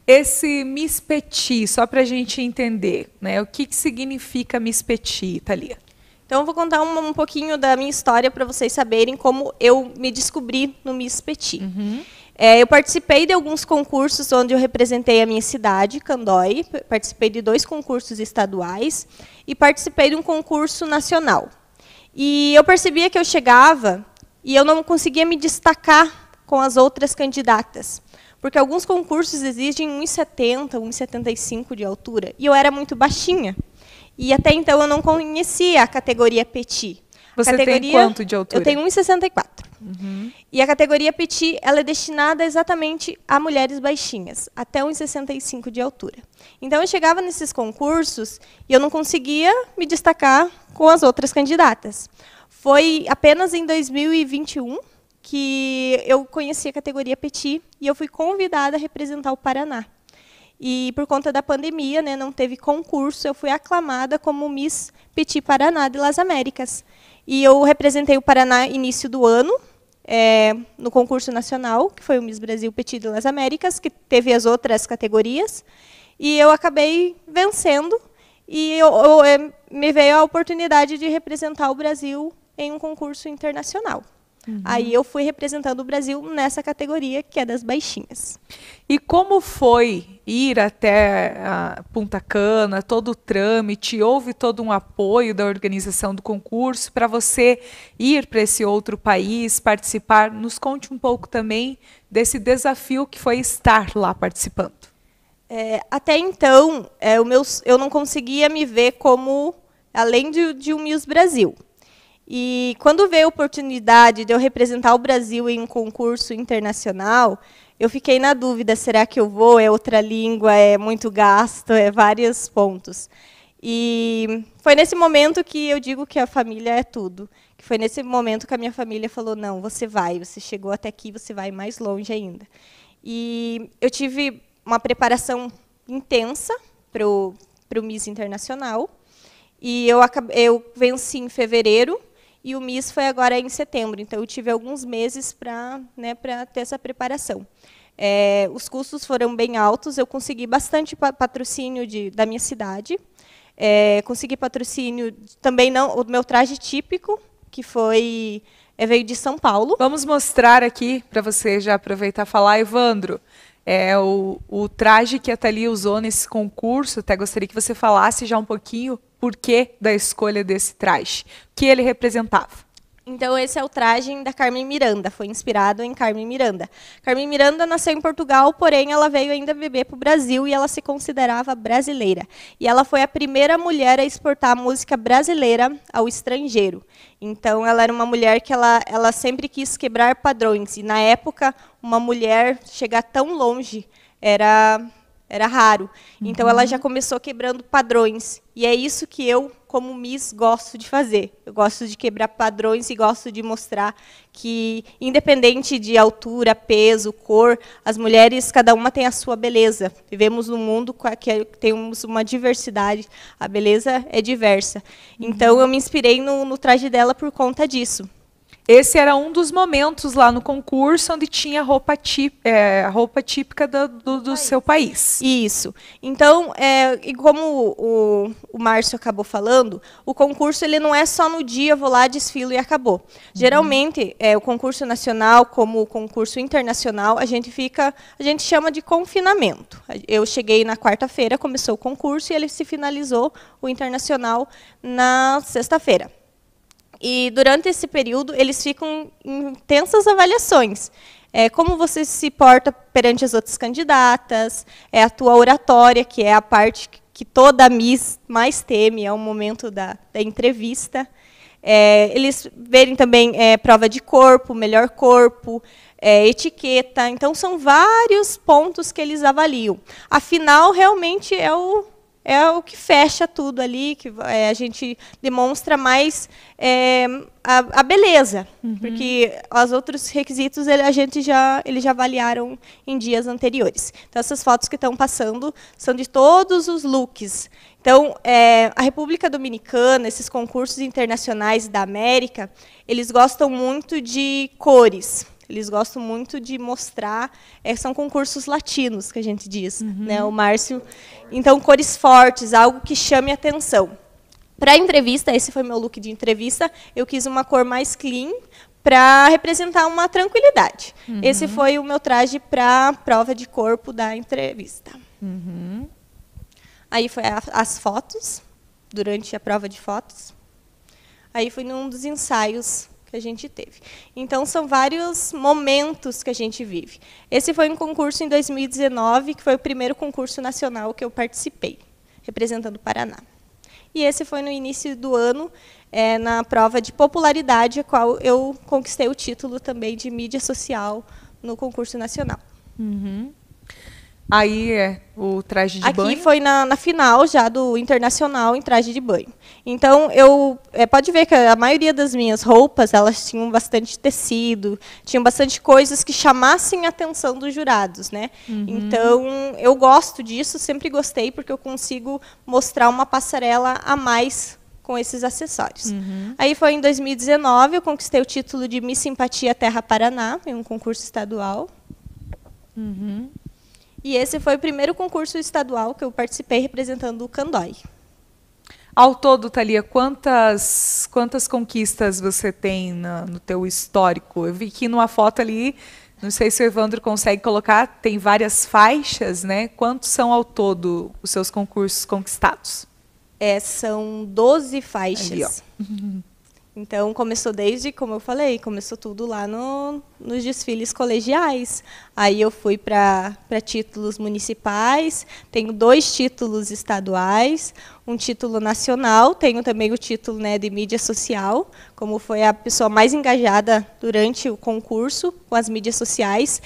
Esse Miss Petit, só para a gente entender, né, o que, que significa Miss Petit, Thalia? Então, eu vou contar um, um pouquinho da minha história para vocês saberem como eu me descobri no Miss Petit. Uhum. É, eu participei de alguns concursos onde eu representei a minha cidade, Candói. Participei de dois concursos estaduais e participei de um concurso nacional. E eu percebia que eu chegava e eu não conseguia me destacar com as outras candidatas. Porque alguns concursos exigem 1,70, 1,75 de altura. E eu era muito baixinha. E até então eu não conhecia a categoria petit. Você categoria, tem quanto de altura? Eu tenho 1,64. Uhum. E a categoria petit ela é destinada exatamente a mulheres baixinhas, até 1,65 de altura. Então eu chegava nesses concursos e eu não conseguia me destacar com as outras candidatas. Foi apenas em 2021 que eu conheci a categoria petit e eu fui convidada a representar o Paraná. E por conta da pandemia, né, não teve concurso, eu fui aclamada como Miss Petit Paraná de Las Américas. E eu representei o Paraná início do ano, é, no concurso nacional, que foi o Miss Brasil Petit de Las Américas, que teve as outras categorias. E eu acabei vencendo, e eu, eu, é, me veio a oportunidade de representar o Brasil em um concurso internacional. Uhum. Aí eu fui representando o Brasil nessa categoria que é das baixinhas. E como foi ir até ah, Punta Cana, todo o trâmite? Houve todo um apoio da organização do concurso para você ir para esse outro país, participar? Nos conte um pouco também desse desafio que foi estar lá participando. É, até então, é, meu, eu não conseguia me ver como além de, de um Miss Brasil. E quando veio a oportunidade de eu representar o Brasil em um concurso internacional, eu fiquei na dúvida, será que eu vou? É outra língua, é muito gasto, é vários pontos. E foi nesse momento que eu digo que a família é tudo. Que foi nesse momento que a minha família falou: "Não, você vai, você chegou até aqui, você vai mais longe ainda". E eu tive uma preparação intensa para o Miss Internacional. E eu, acabei, eu venci em fevereiro e o MIS foi agora em setembro, então eu tive alguns meses para né, ter essa preparação. É, os custos foram bem altos, eu consegui bastante patrocínio de, da minha cidade, é, consegui patrocínio também não o meu traje típico, que foi é, veio de São Paulo. Vamos mostrar aqui para você já aproveitar e falar, Evandro é, o, o traje que a Thalia usou nesse concurso. Até gostaria que você falasse já um pouquinho por que da escolha desse traje, o que ele representava. Então, esse é o traje da Carmen Miranda, foi inspirado em Carmen Miranda. Carmen Miranda nasceu em Portugal, porém ela veio ainda beber para o Brasil e ela se considerava brasileira. E ela foi a primeira mulher a exportar a música brasileira ao estrangeiro. Então, ela era uma mulher que ela, ela sempre quis quebrar padrões. E, na época, uma mulher chegar tão longe era era raro. Então uhum. ela já começou quebrando padrões. E é isso que eu, como Miss, gosto de fazer. Eu gosto de quebrar padrões e gosto de mostrar que, independente de altura, peso, cor, as mulheres, cada uma tem a sua beleza. Vivemos num mundo que temos uma diversidade, a beleza é diversa. Uhum. Então eu me inspirei no, no traje dela por conta disso. Esse era um dos momentos lá no concurso onde tinha roupa típica, é, roupa típica do, do, do país. seu país. Isso. Então, é, e como o, o Márcio acabou falando, o concurso ele não é só no dia, vou lá, desfilo e acabou. Uhum. Geralmente, é, o concurso nacional, como o concurso internacional, a gente fica, a gente chama de confinamento. Eu cheguei na quarta-feira, começou o concurso e ele se finalizou, o internacional, na sexta-feira. E durante esse período, eles ficam em intensas avaliações. É, como você se porta perante as outras candidatas, é a tua oratória, que é a parte que toda Miss mais teme, é o momento da, da entrevista. É, eles verem também é, prova de corpo, melhor corpo, é, etiqueta. Então, são vários pontos que eles avaliam. Afinal, realmente é o, é o que fecha tudo ali, que é, a gente demonstra mais é, a, a, beleza, uhum. porque os outros requisitos ele, a gente já eles já avaliaram em dias anteriores. Então essas fotos que estão passando são de todos os looks. Então é, a República Dominicana, esses concursos internacionais da América, eles gostam muito de cores eles gostam muito de mostrar, é, são concursos latinos que a gente diz, uhum. né? O Márcio, então cores fortes, algo que chame atenção. Para a entrevista, esse foi meu look de entrevista, eu quis uma cor mais clean para representar uma tranquilidade. Uhum. Esse foi o meu traje para a prova de corpo da entrevista. Uhum. Aí foi a, as fotos, durante a prova de fotos. Aí foi num dos ensaios que a gente teve. Então, são vários momentos que a gente vive. Esse foi um concurso em 2019, que foi o primeiro concurso nacional que eu participei, representando o Paraná. E esse foi no início do ano, é, na prova de popularidade, a qual eu conquistei o título também de mídia social no concurso nacional. Uhum. Aí é o traje de Aqui banho. Aqui foi na, na, final já do internacional em traje de banho. Então eu é, pode ver que a maioria das minhas roupas elas tinham bastante tecido, tinham bastante coisas que chamassem a atenção dos jurados, né? Uhum. Então eu gosto disso, sempre gostei porque eu consigo mostrar uma passarela a mais com esses acessórios. Uhum. Aí foi em 2019 eu conquistei o título de Miss Simpatia Terra Paraná em um concurso estadual. Uhum. E esse foi o primeiro concurso estadual que eu participei representando o Candói. Ao todo, Thalia, quantas, quantas conquistas você tem no teu histórico? Eu vi que numa foto ali, não sei se o Evandro consegue colocar, tem várias faixas, né? Quantos são ao todo os seus concursos conquistados? É, são 12 faixas. Ali, Então começou desde, como eu falei, começou tudo lá no, nos desfiles colegiais. Aí eu fui para títulos municipais, tenho dois títulos estaduais, um título nacional, tenho também o título né, de mídia social, como foi a pessoa mais engajada durante o concurso com as mídias sociais.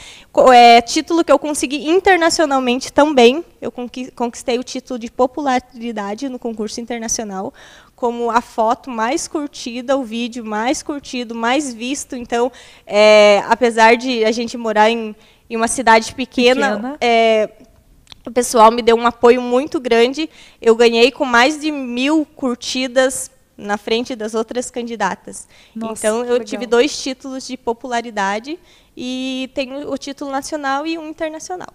É título que eu consegui internacionalmente também. Eu conquistei o título de popularidade no concurso internacional, como a foto mais curtida, o vídeo mais curtido, mais visto. Então, é, apesar de a gente morar em, em uma cidade pequena, pequena. É, o pessoal me deu um apoio muito grande. Eu ganhei com mais de mil curtidas na frente das outras candidatas. Nossa, então, eu legal. tive dois títulos de popularidade e tenho o título nacional e um internacional.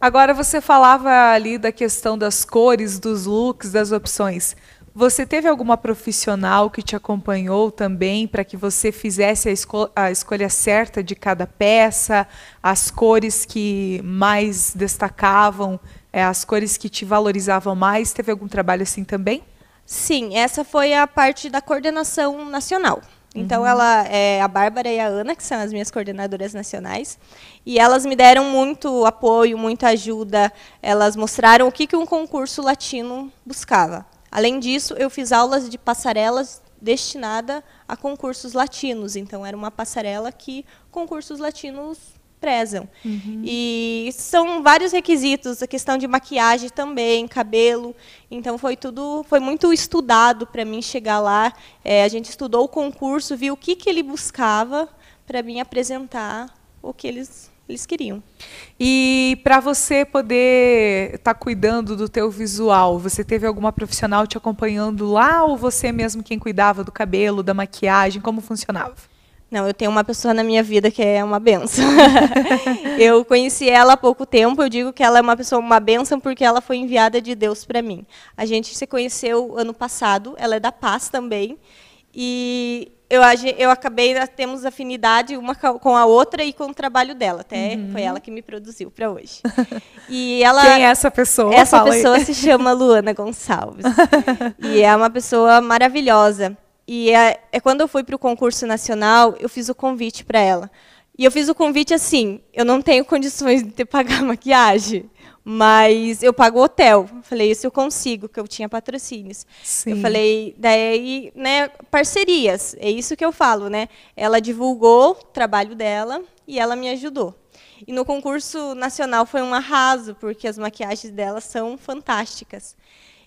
Agora, você falava ali da questão das cores, dos looks, das opções. Você teve alguma profissional que te acompanhou também para que você fizesse a, esco a, escolha certa de cada peça, as cores que mais destacavam, é, as cores que te valorizavam mais? Teve algum trabalho assim também? Sim, essa foi a parte da coordenação nacional. Então, uhum. ela é a Bárbara e a Ana, que são as minhas coordenadoras nacionais, e elas me deram muito apoio, muita ajuda. Elas mostraram o que, que um concurso latino buscava. Além disso, eu fiz aulas de passarelas destinada a concursos latinos. Então, era uma passarela que concursos latinos prezam. Uhum. E são vários requisitos, a questão de maquiagem também, cabelo. Então foi tudo, foi muito estudado para mim chegar lá. É, a gente estudou o concurso, viu o que, que ele buscava para mim apresentar o que eles eles queriam. E para você poder estar tá cuidando do teu visual, você teve alguma profissional te acompanhando lá ou você mesmo quem cuidava do cabelo, da maquiagem, como funcionava? Não, eu tenho uma pessoa na minha vida que é uma benção. eu conheci ela há pouco tempo, eu digo que ela é uma pessoa, uma benção, porque ela foi enviada de Deus para mim. A gente se conheceu ano passado, ela é da Paz também, e eu, eu acabei, nós temos afinidade uma com a outra e com o trabalho dela. Até uhum. foi ela que me produziu para hoje. E ela, Quem é essa pessoa? Essa Fala pessoa aí. se chama Luana Gonçalves. e é uma pessoa maravilhosa. E é, é quando eu fui para o concurso nacional, eu fiz o convite para ela. E eu fiz o convite assim, eu não tenho condições de ter pagar maquiagem, mas eu pago hotel. Falei, isso eu consigo, que eu tinha patrocínios. Sim. Eu falei, daí, né, parcerias, é isso que eu falo, né? Ela divulgou o trabalho dela e ela me ajudou. E no concurso nacional foi um arraso, porque as maquiagens dela são fantásticas.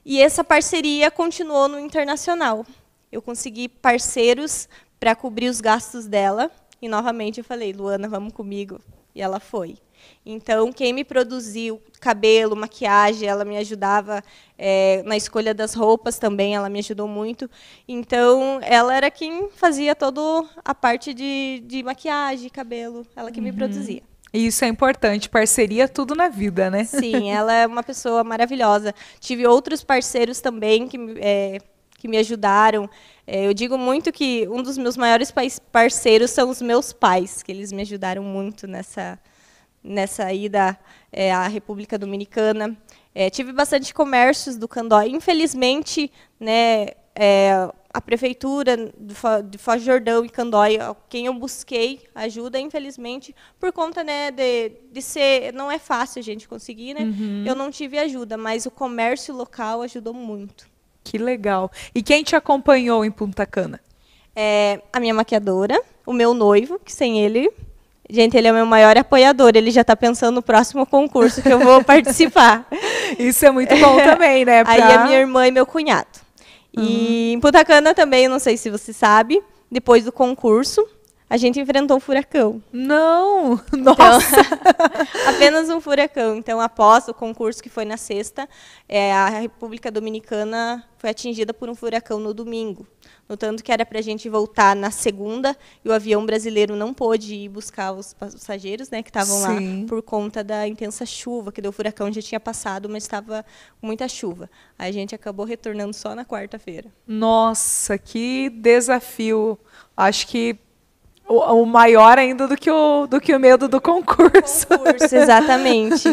E essa parceria continuou no internacional. Eu consegui parceiros para cobrir os gastos dela e novamente eu falei, Luana, vamos comigo. E ela foi. Então, quem me produziu cabelo, maquiagem, ela me ajudava é, na escolha das roupas também, ela me ajudou muito. Então, ela era quem fazia toda a parte de, de maquiagem, cabelo, ela que uhum. me produzia. E isso é importante, parceria tudo na vida, né? Sim, ela é uma pessoa maravilhosa. Tive outros parceiros também que, é, que me ajudaram. É, eu digo muito que um dos meus maiores parceiros são os meus pais, que eles me ajudaram muito nessa, nessa ida é, à República Dominicana. É, tive bastante comércios do Candó. Infelizmente, né, é, a prefeitura de, Foz do Jordão e Candói, quem eu busquei ajuda, infelizmente, por conta né, de, de ser... Não é fácil a gente conseguir, né? Uhum. Eu não tive ajuda, mas o comércio local ajudou muito. Que legal. E quem te acompanhou em Punta Cana? É, a minha maquiadora, o meu noivo, que sem ele Gente, ele é o meu maior apoiador. Ele já está pensando no próximo concurso que eu vou participar. Isso é muito bom também, né? Pra... Aí é a minha irmã e meu cunhado. Uhum. E em Punta Cana também, não sei se você sabe, depois do concurso, a gente enfrentou um furacão. Não! Então, Nossa! Então, apenas um furacão. Então, após o concurso que foi na sexta, é, a República Dominicana foi atingida por um furacão no domingo. No tanto que era para a gente voltar na segunda, e o avião brasileiro não pôde ir buscar os passageiros né, que estavam lá por conta da intensa chuva, que deu furacão, já tinha passado, mas estava muita chuva. A gente acabou retornando só na quarta-feira. Nossa, que desafio! Acho que o, o, maior ainda do que o, do que o medo do concurso. concurso exatamente.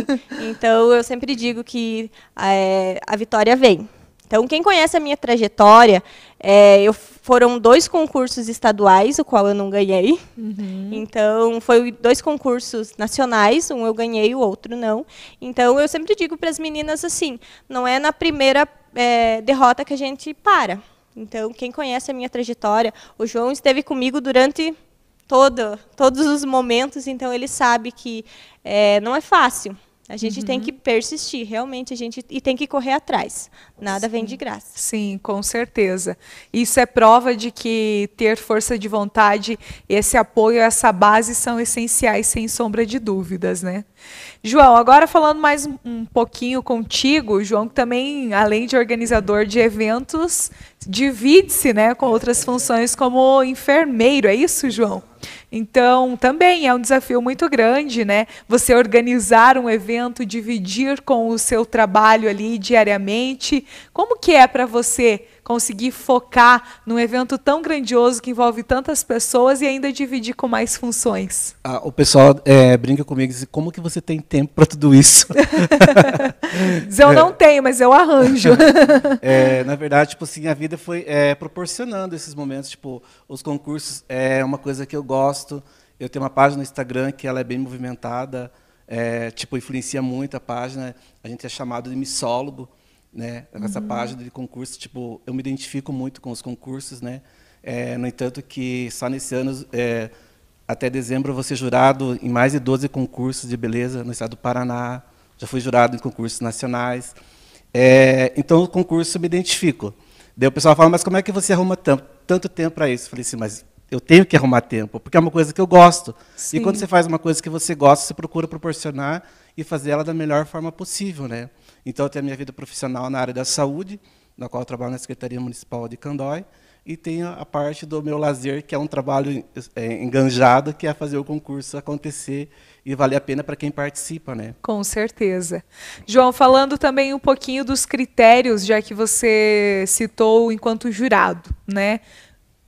Então, eu sempre digo que é, a vitória vem. Então, quem conhece a minha trajetória, é, eu, foram dois concursos estaduais, o qual eu não ganhei. Uhum. Então, foi dois concursos nacionais, um eu ganhei, o outro não. Então, eu sempre digo para as meninas assim, não é na primeira é, derrota que a gente para. Então, quem conhece a minha trajetória, o João esteve comigo durante todo, todos os momentos, então ele sabe que é, não é fácil. A gente uhum. tem que persistir, realmente, a gente e tem que correr atrás. Nada Sim. vem de graça. Sim, com certeza. Isso é prova de que ter força de vontade, esse apoio, essa base são essenciais, sem sombra de dúvidas, né? João, agora falando mais um pouquinho contigo, João, que também, além de organizador de eventos, divide-se né, com outras funções como enfermeiro, é isso, João? Então, também é um desafio muito grande, né? Você organizar um evento, dividir com o seu trabalho ali diariamente. Como que é para você conseguir focar num evento tão grandioso que envolve tantas pessoas e ainda dividir com mais funções? Ah, o pessoal é, brinca comigo e diz, como que você tem tempo para tudo isso? diz, eu é. não tenho, mas eu arranjo. é, na verdade, tipo assim, a vida foi é, proporcionando esses momentos, tipo, os concursos é uma coisa que eu gosto, eu tenho uma página no Instagram que ela é bem movimentada, é, tipo influencia muito a página. A gente é chamado de missólogo, né? Com essa uhum. página de concurso, tipo, eu me identifico muito com os concursos, né? É, no entanto, que só nesse ano, é, até dezembro, eu vou ser jurado em mais de 12 concursos de beleza no estado do Paraná. Já fui jurado em concursos nacionais. É, então, o concurso eu me identifico. Daí o pessoal fala, mas como é que você arruma tanto, tanto tempo para isso? Eu falei assim, mas eu tenho que arrumar tempo, porque é uma coisa que eu gosto. Sim. E quando você faz uma coisa que você gosta, você procura proporcionar e fazer ela da melhor forma possível, né? Então, eu tenho a minha vida profissional na área da saúde, na qual eu trabalho na Secretaria Municipal de Candói, e tenho a parte do meu lazer, que é um trabalho é, enganjado, que é fazer o concurso acontecer e valer a pena para quem participa, né? Com certeza. João, falando também um pouquinho dos critérios, já que você citou enquanto jurado, né?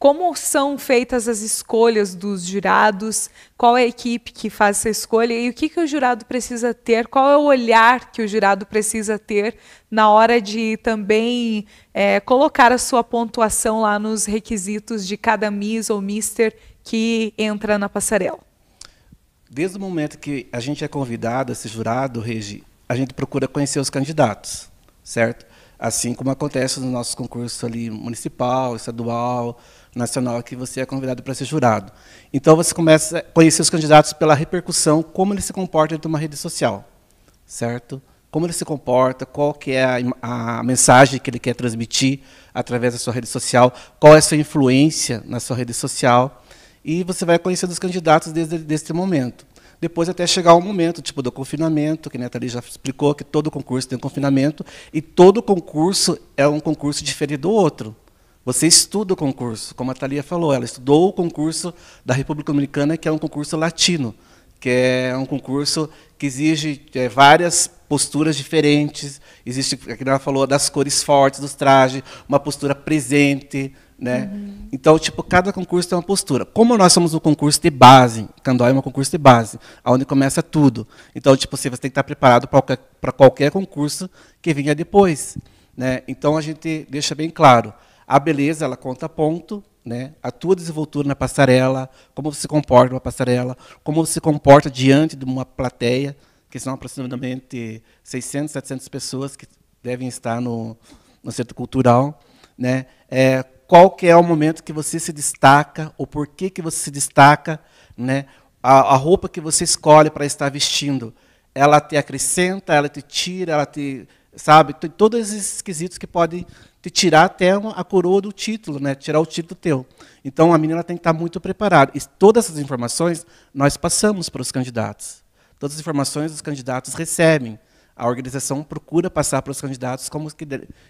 Como são feitas as escolhas dos jurados? Qual é a equipe que faz essa escolha? E o que, que o jurado precisa ter? Qual é o olhar que o jurado precisa ter na hora de também é, colocar a sua pontuação lá nos requisitos de cada Miss ou Mister que entra na passarela? Desde o momento que a gente é convidado, esse jurado, Regi, a gente procura conhecer os candidatos, certo? Assim como acontece nos nossos concursos ali municipal, estadual, nacional que você é convidado para ser jurado. Então você começa a conhecer os candidatos pela repercussão, como ele se comporta dentro de uma rede social, certo? Como ele se comporta, qual que é a, a mensagem que ele quer transmitir através da sua rede social, qual é a sua influência na sua rede social, e você vai conhecendo os candidatos desde este momento. Depois até chegar o momento, tipo do confinamento, que a Nathalie já explicou, que todo concurso tem um confinamento, e todo concurso é um concurso diferente do outro. Você estuda o concurso, como a Thalia falou, ela estudou o concurso da República Dominicana, que é um concurso latino, que é um concurso que exige é, várias posturas diferentes, existe, aqui ela falou, das cores fortes dos trajes, uma postura presente, né? Uhum. Então, tipo, cada concurso tem uma postura. Como nós somos um concurso de base, Candói é um concurso de base, onde começa tudo. Então, tipo, você tem que estar preparado para qualquer concurso que venha depois, né? Então, a gente deixa bem claro, a beleza, ela conta ponto, né? A tua desenvoltura na passarela, como você se comporta na passarela, como você se comporta diante de uma plateia, que são aproximadamente 600, 700 pessoas que devem estar no, no centro cultural, né? É, qual que é o momento que você se destaca, o porquê que você se destaca, né? A, a roupa que você escolhe para estar vestindo, ela te acrescenta, ela te tira, ela te sabe, tem todos esses esquisitos que podem te tirar até a coroa do título, né? tirar o título teu. Então a menina tem que estar muito preparada. E todas essas informações nós passamos para os candidatos. Todas as informações os candidatos recebem. A organização procura passar para os candidatos como que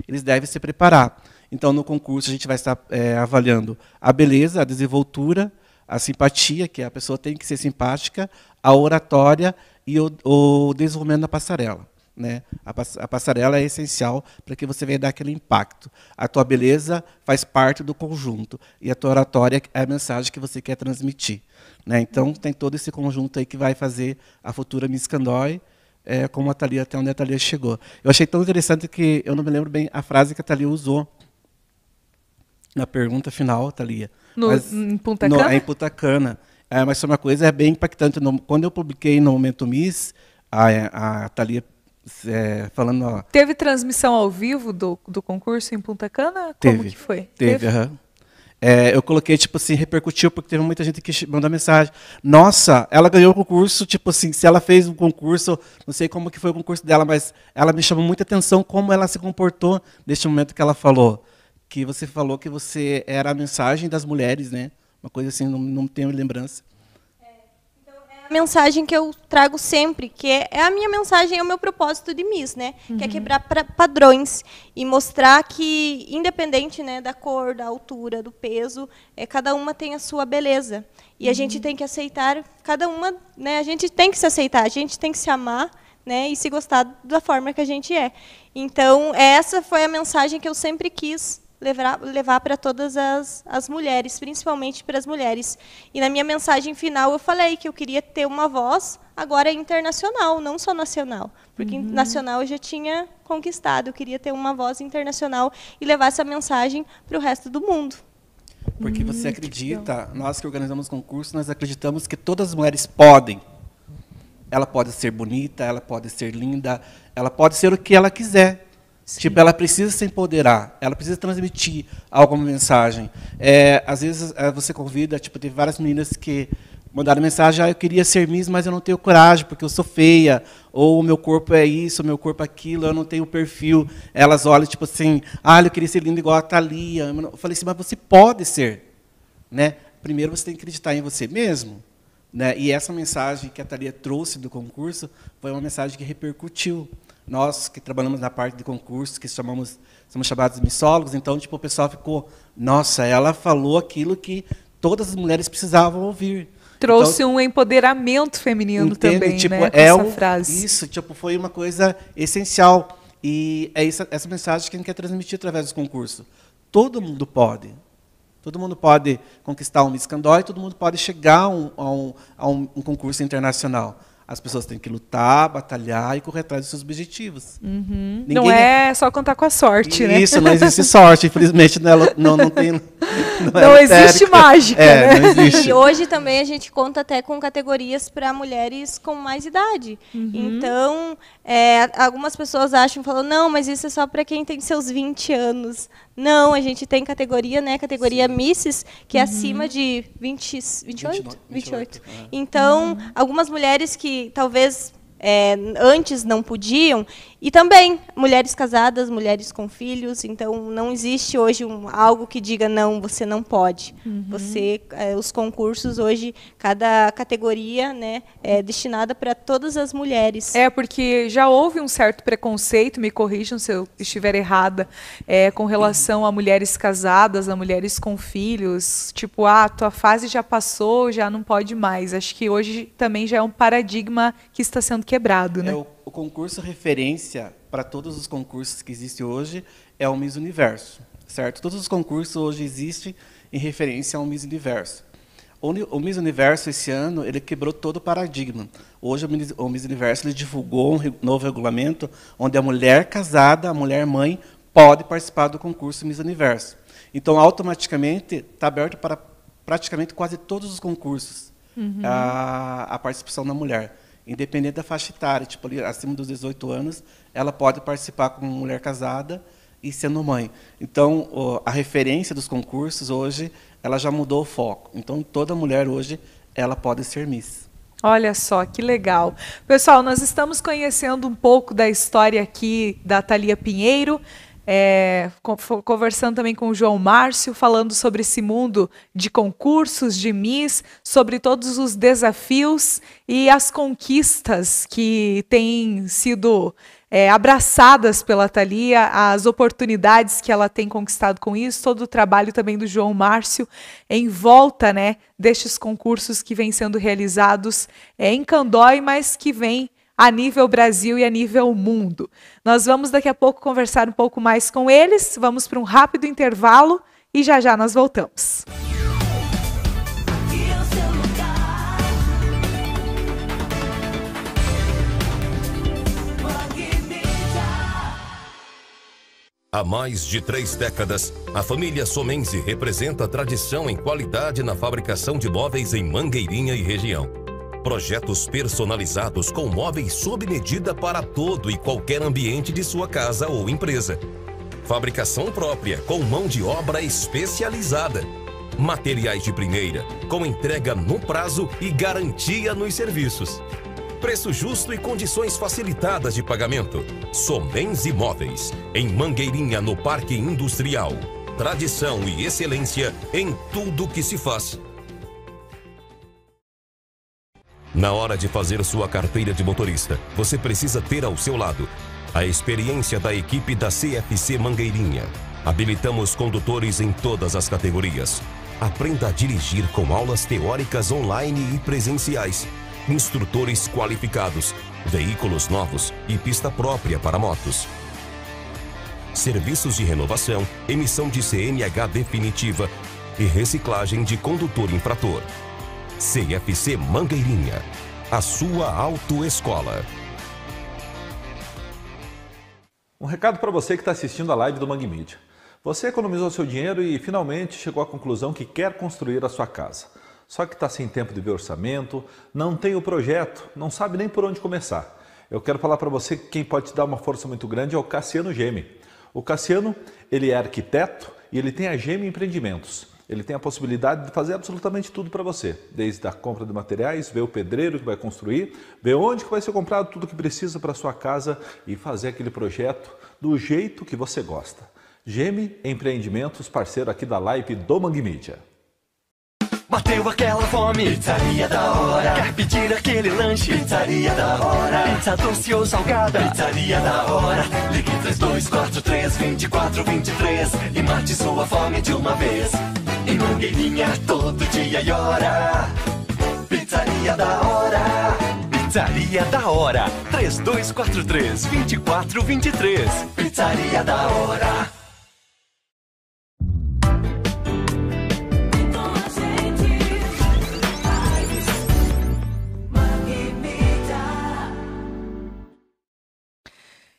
eles devem se preparar. Então, no concurso, a gente vai estar é, avaliando a beleza, a desenvoltura, a simpatia, que a pessoa tem que ser simpática, a oratória e o, o desenvolvimento da passarela. Né? A, pass a passarela é essencial para que você venha dar aquele impacto. A tua beleza faz parte do conjunto e a tua oratória é a mensagem que você quer transmitir. Né? Então, tem todo esse conjunto aí que vai fazer a futura Miss Candói é, como a Thalia, até onde a Thalia chegou. Eu achei tão interessante que eu não me lembro bem a frase que a Thalia usou na pergunta final, Thalia. No, mas, em Punta Cana? é em Punta Cana. É, mas foi uma coisa bem impactante. No, quando eu publiquei no Momento Miss, a, a Thalia é, falando. Ó, teve transmissão ao vivo do, do concurso em Punta Cana? Teve, Como que foi? Teve, É, eu coloquei, tipo assim, repercutiu, porque teve muita gente que mandou mensagem. Nossa, ela ganhou o concurso, tipo assim, se ela fez um concurso, não sei como que foi o concurso dela, mas ela me chamou muita atenção como ela se comportou neste momento que ela falou. Que você falou que você era a mensagem das mulheres, né? Uma coisa assim, não, não tenho lembrança mensagem que eu trago sempre, que é, é, a minha mensagem, é o meu propósito de Miss, né? Uhum. Que é uhum. quebrar pra, padrões e mostrar que, independente né, da cor, da altura, do peso, é, cada uma tem a sua beleza. E uhum. a gente uhum. tem que aceitar, cada uma, né? A gente tem que se aceitar, a gente tem que se amar, né? E se gostar da forma que a gente é. Então, essa foi a mensagem que eu sempre quis levar, levar para todas as, as mulheres, principalmente para as mulheres. E na minha mensagem final eu falei que eu queria ter uma voz agora internacional, não só nacional, porque uhum. nacional eu já tinha conquistado, eu queria ter uma voz internacional e levar essa mensagem para o resto do mundo. Porque você hum, acredita, nós que organizamos concursos, nós acreditamos que todas as mulheres podem. Ela pode ser bonita, ela pode ser linda, ela pode ser o que ela quiser. Sim. Tipo, ela precisa se empoderar, ela precisa transmitir alguma mensagem. É, às vezes é, você convida, tipo, teve várias meninas que mandaram mensagem, ah, eu queria ser Miss, mas eu não tenho coragem, porque eu sou feia, ou o meu corpo é isso, o meu corpo é aquilo, eu não tenho perfil. Elas olham, tipo assim, ah, eu queria ser linda igual a Thalia. Eu falei assim, mas você pode ser. Né? Primeiro você tem que acreditar em você mesmo. Né? E essa mensagem que a Thalia trouxe do concurso foi uma mensagem que repercutiu nós que trabalhamos na parte de concursos, que chamamos, somos chamados de missólogos, então tipo, o pessoal ficou, nossa, ela falou aquilo que todas as mulheres precisavam ouvir. Trouxe então, um empoderamento feminino também, né, tipo, né? É essa frase. Isso, tipo, foi uma coisa essencial. E é essa, essa mensagem que a gente quer transmitir através do concurso. Todo mundo pode. Todo mundo pode conquistar um Miss Candoy, todo mundo pode chegar a, um, a um, a um concurso internacional. As pessoas têm que lutar, batalhar e correr atrás dos seus objetivos. Uhum. Não é, só contar com a sorte, Isso, né? Isso, não existe sorte. Infelizmente, não, é, não, não tem. Não, é existe mágica. É, né? existe. E hoje também a gente conta até com categorias para mulheres com mais idade. Uhum. Então, é, algumas pessoas acham, falam, não, mas isso é só para quem tem seus 20 anos. Não, a gente tem categoria, né? Categoria Sim. Misses, que é uhum. acima de 20, 28? 29, 28. 28. Então, uhum. algumas mulheres que talvez é, antes não podiam e também mulheres casadas, mulheres com filhos. Então, não existe hoje um, algo que diga não, você não pode. Uhum. Você, é, os concursos hoje, cada categoria, né, é destinada para todas as mulheres. É porque já houve um certo preconceito, me corrijam se eu estiver errada, é, com relação a mulheres casadas, a mulheres com filhos. Tipo, ah, tua fase já passou, já não pode mais. Acho que hoje também já é um paradigma que está sendo quebrado, né? É o o concurso referência para todos os concursos que existem hoje é o Miss Universo, certo? Todos os concursos hoje existem em referência ao Miss Universo. O Miss Universo esse ano ele quebrou todo o paradigma. Hoje o Miss Universo ele divulgou um novo regulamento onde a mulher casada, a mulher mãe, pode participar do concurso Miss Universo. Então automaticamente está aberto para praticamente quase todos os concursos uhum. a, a participação da mulher independente da faixa etária, tipo ali, acima dos 18 anos, ela pode participar como mulher casada e sendo mãe. Então, a referência dos concursos hoje, ela já mudou o foco. Então, toda mulher hoje, ela pode ser Miss. Olha só, que legal. Pessoal, nós estamos conhecendo um pouco da história aqui da Thalia Pinheiro, é, conversando também com o João Márcio, falando sobre esse mundo de concursos, de Miss, sobre todos os desafios e as conquistas que têm sido é, abraçadas pela Thalia, as oportunidades que ela tem conquistado com isso, todo o trabalho também do João Márcio em volta né, destes concursos que vêm sendo realizados é, em Candói, mas que vem a nível Brasil e a nível mundo. Nós vamos daqui a pouco conversar um pouco mais com eles, vamos para um rápido intervalo e já já nós voltamos. Há mais de três décadas, a família Somenzi representa a tradição em qualidade na fabricação de móveis em Mangueirinha e região. Projetos personalizados com móveis sob medida para todo e qualquer ambiente de sua casa ou empresa. Fabricação própria com mão de obra especializada. Materiais de primeira, com entrega no prazo e garantia nos serviços. Preço justo e condições facilitadas de pagamento. Somens Imóveis, em Mangueirinha, no Parque Industrial. Tradição e excelência em tudo que se faz. Na hora de fazer sua carteira de motorista, você precisa ter ao seu lado a experiência da equipe da CFC Mangueirinha. Habilitamos condutores em todas as categorias. Aprenda a dirigir com aulas teóricas online e presenciais, instrutores qualificados, veículos novos e pista própria para motos. Serviços de renovação, emissão de CNH definitiva e reciclagem de condutor infrator. CFC Mangueirinha, a sua autoescola. Um recado para você que está assistindo a live do Mangue Media. Você economizou seu dinheiro e finalmente chegou à conclusão que quer construir a sua casa. Só que está sem tempo de ver orçamento, não tem o projeto, não sabe nem por onde começar. Eu quero falar para você que quem pode te dar uma força muito grande é o Cassiano Geme. O Cassiano, ele é arquiteto e ele tem a Geme Empreendimentos. Ele tem a possibilidade de fazer absolutamente tudo para você, desde a compra de materiais, ver o pedreiro que vai construir, ver onde que vai ser comprado tudo que precisa para sua casa e fazer aquele projeto do jeito que você gosta. Geme Empreendimentos, parceiro aqui da Live do Mangue Mídia. Bateu aquela fome, pizzaria da hora. Quer pedir aquele lanche, pizzaria da hora. Pizza doce ou salgada, pizzaria da hora. Ligue 3243 2423 e mate sua fome de uma vez. E Mangueirinha todo dia e hora. Pizzaria da hora. Pizzaria da hora. 3243 2423. Pizzaria da hora.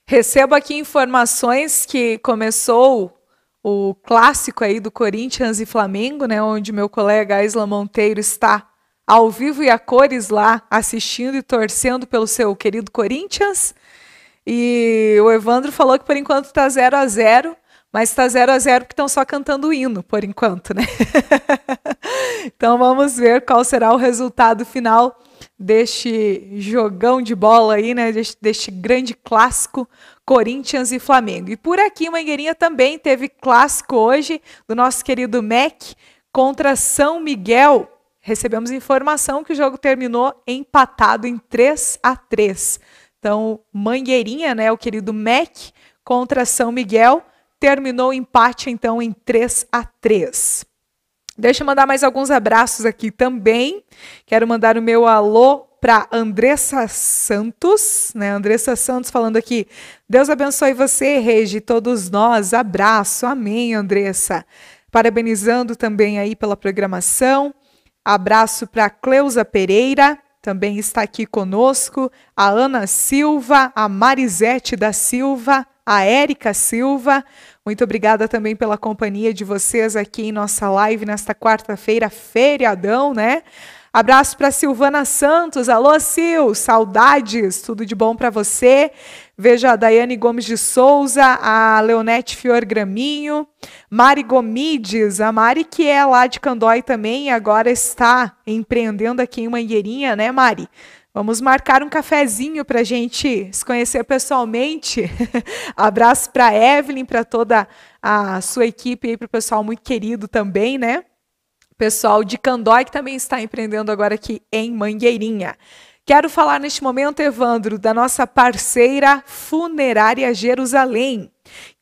Recebo aqui informações que começou o clássico aí do Corinthians e Flamengo, né, onde meu colega Isla Monteiro está ao vivo e a cores lá assistindo e torcendo pelo seu querido Corinthians. E o Evandro falou que por enquanto está 0 a 0 mas está 0 a 0 porque estão só cantando o hino por enquanto, né? então vamos ver qual será o resultado final deste jogão de bola aí, né? Deste, deste grande clássico Corinthians e Flamengo. E por aqui, Mangueirinha também teve clássico hoje do nosso querido MEC contra São Miguel. Recebemos informação que o jogo terminou empatado em 3 a 3. Então, Mangueirinha, né, o querido MEC contra São Miguel, terminou o empate então em 3 a 3. Deixa eu mandar mais alguns abraços aqui também. Quero mandar o meu alô para Andressa Santos, né? Andressa Santos falando aqui. Deus abençoe você, Regi, todos nós. Abraço. Amém, Andressa. Parabenizando também aí pela programação. Abraço para Cleusa Pereira, também está aqui conosco, a Ana Silva, a Marisete da Silva, a Érica Silva. Muito obrigada também pela companhia de vocês aqui em nossa live nesta quarta-feira, feriadão, né? Abraço para Silvana Santos. Alô, Sil, saudades, tudo de bom para você. Vejo a Daiane Gomes de Souza, a Leonete Fior Graminho, Mari Gomides, a Mari que é lá de Candói também e agora está empreendendo aqui em Mangueirinha, né, Mari? Vamos marcar um cafezinho para a gente se conhecer pessoalmente. Abraço para Evelyn, para toda a sua equipe e para o pessoal muito querido também, né? pessoal de Candói, que também está empreendendo agora aqui em Mangueirinha. Quero falar neste momento, Evandro, da nossa parceira Funerária Jerusalém,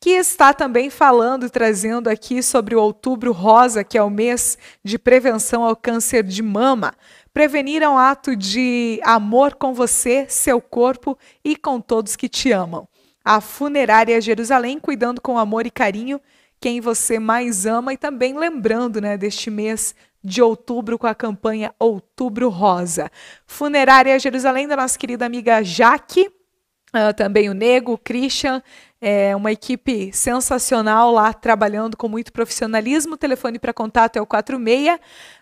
que está também falando e trazendo aqui sobre o Outubro Rosa, que é o mês de prevenção ao câncer de mama. Prevenir é um ato de amor com você, seu corpo e com todos que te amam. A Funerária Jerusalém, cuidando com amor e carinho quem você mais ama e também lembrando né, deste mês de outubro com a campanha Outubro Rosa. Funerária Jerusalém da nossa querida amiga Jaque, uh, também o Nego, o Christian, é uma equipe sensacional lá trabalhando com muito profissionalismo. O telefone para contato é o 46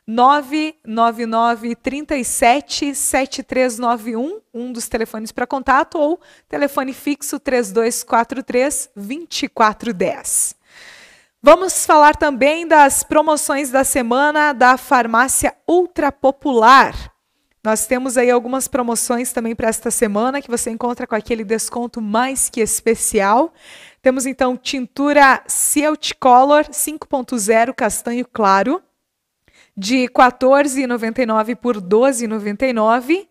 999 37 7391, um dos telefones para contato, ou telefone fixo 3243 2410. Vamos falar também das promoções da semana da farmácia Ultra Popular. Nós temos aí algumas promoções também para esta semana que você encontra com aquele desconto mais que especial. Temos então tintura Celt Color 5.0 castanho claro de R$ 14,99 por R$ 12,99.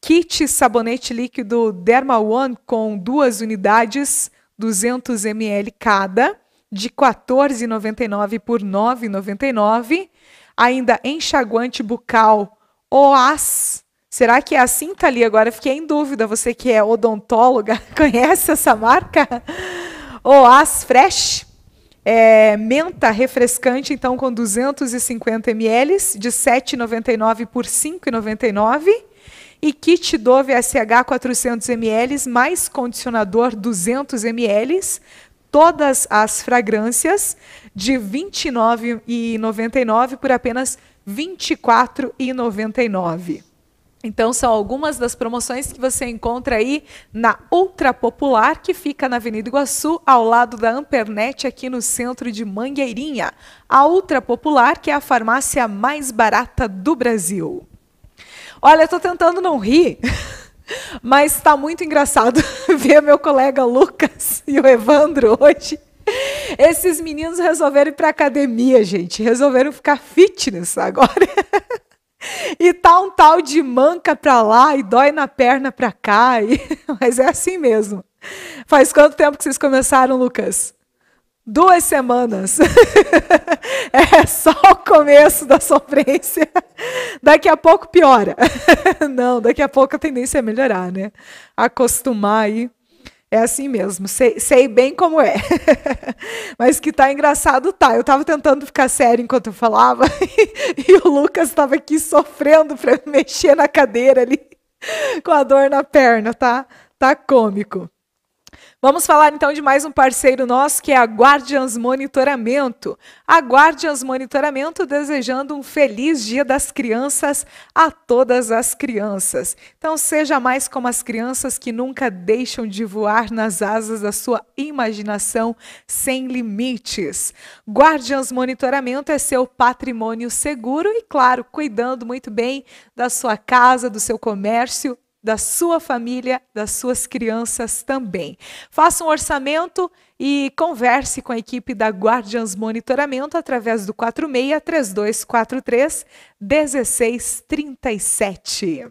Kit sabonete líquido Derma One com duas unidades, 200 ml cada de R$ 14,99 por R$ 9,99. Ainda enxaguante bucal OAS. Será que é assim, ali Agora fiquei em dúvida. Você que é odontóloga, conhece essa marca? OAS Fresh. É, menta refrescante, então, com 250 ml, de R$ 7,99 por R$ 5,99 e kit Dove SH 400 ml mais condicionador 200 ml todas as fragrâncias de R$ 29,99 por apenas R$ 24,99. Então, são algumas das promoções que você encontra aí na Ultra Popular, que fica na Avenida Iguaçu, ao lado da Ampernet, aqui no centro de Mangueirinha. A Ultra Popular, que é a farmácia mais barata do Brasil. Olha, eu estou tentando não rir. Mas está muito engraçado ver meu colega Lucas e o Evandro hoje. Esses meninos resolveram ir para academia, gente. Resolveram ficar fitness agora. E tá um tal de manca para lá e dói na perna para cá. E... Mas é assim mesmo. Faz quanto tempo que vocês começaram, Lucas? Duas semanas. é só o começo da sofrência. Daqui a pouco piora. Não, daqui a pouco a tendência é melhorar, né? Acostumar aí. É assim mesmo, sei, sei bem como é. Mas que tá engraçado, tá. Eu tava tentando ficar sério enquanto eu falava e o Lucas tava aqui sofrendo para mexer na cadeira ali com a dor na perna, tá? Tá cômico. Vamos falar então de mais um parceiro nosso que é a Guardians Monitoramento. A Guardians Monitoramento desejando um feliz Dia das Crianças a todas as crianças. Então seja mais como as crianças que nunca deixam de voar nas asas da sua imaginação sem limites. Guardians Monitoramento é seu patrimônio seguro e claro, cuidando muito bem da sua casa, do seu comércio da sua família, das suas crianças também. Faça um orçamento e converse com a equipe da Guardians Monitoramento através do 463243 1637.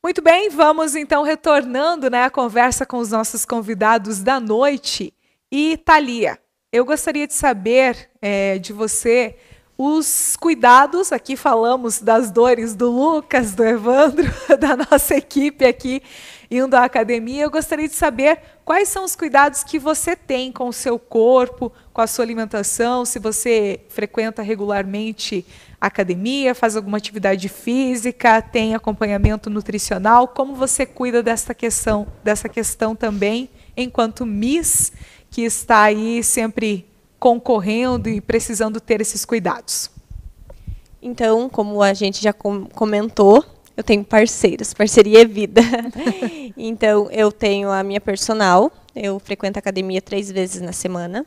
Muito bem, vamos então retornando né, à conversa com os nossos convidados da noite. E Thalia, eu gostaria de saber é, de você os cuidados, aqui falamos das dores do Lucas, do Evandro, da nossa equipe aqui indo à academia. Eu gostaria de saber quais são os cuidados que você tem com o seu corpo, com a sua alimentação, se você frequenta regularmente a academia, faz alguma atividade física, tem acompanhamento nutricional, como você cuida dessa questão, dessa questão também, enquanto Miss, que está aí sempre concorrendo e precisando ter esses cuidados? Então, como a gente já comentou, eu tenho parceiros, parceria é vida. então, eu tenho a minha personal, eu frequento a academia três vezes na semana,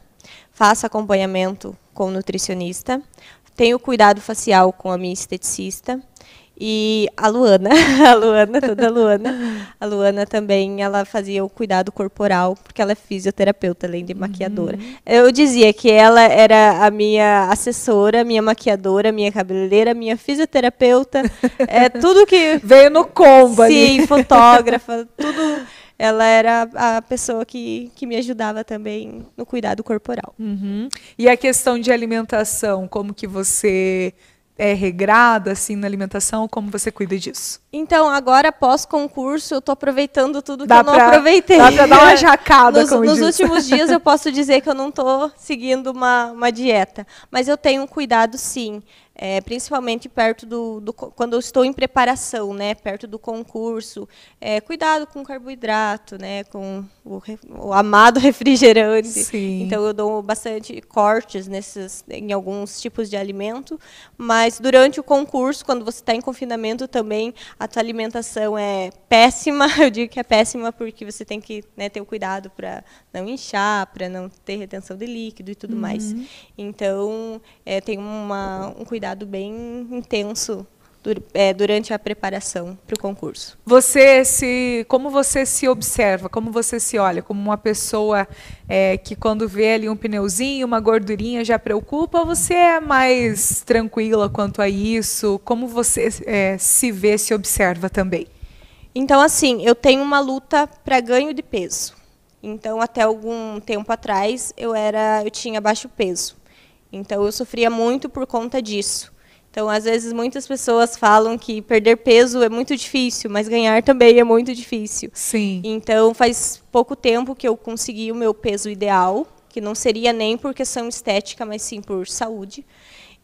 faço acompanhamento com o nutricionista, tenho cuidado facial com a minha esteticista, e a Luana, a Luana, toda a Luana, a Luana também, ela fazia o cuidado corporal, porque ela é fisioterapeuta, além de maquiadora. Uhum. Eu dizia que ela era a minha assessora, minha maquiadora, minha cabeleireira, minha fisioterapeuta, é tudo que... Veio no combo Sim, ali. fotógrafa, tudo ela era a pessoa que, que me ajudava também no cuidado corporal. Uhum. E a questão de alimentação, como que você é regrada assim na alimentação? Como você cuida disso? Então, agora pós concurso, eu tô aproveitando tudo dá que eu não aproveitei. Dá para dar uma jacada nos, como Nos últimos dias eu posso dizer que eu não tô seguindo uma, uma dieta, mas eu tenho um cuidado sim é, principalmente perto do, do, quando eu estou em preparação, né, perto do concurso, é, cuidado com o carboidrato, né, com o, o amado refrigerante. Sim. Então eu dou bastante cortes nesses, em alguns tipos de alimento, mas durante o concurso, quando você está em confinamento também, a tua alimentação é péssima. Eu digo que é péssima porque você tem que né, ter o cuidado para não inchar, para não ter retenção de líquido e tudo uhum. mais. Então é, tem uma, um cuidado cuidado bem intenso é, durante a preparação para o concurso. Você se, como você se observa, como você se olha, como uma pessoa é, que quando vê ali um pneuzinho, uma gordurinha já preocupa? Ou você é mais tranquila quanto a isso? Como você é, se vê, se observa também? Então, assim, eu tenho uma luta para ganho de peso. Então, até algum tempo atrás, eu era, eu tinha baixo peso. Então eu sofria muito por conta disso. Então, às vezes, muitas pessoas falam que perder peso é muito difícil, mas ganhar também é muito difícil. Sim. Então, faz pouco tempo que eu consegui o meu peso ideal, que não seria nem por questão estética, mas sim por saúde.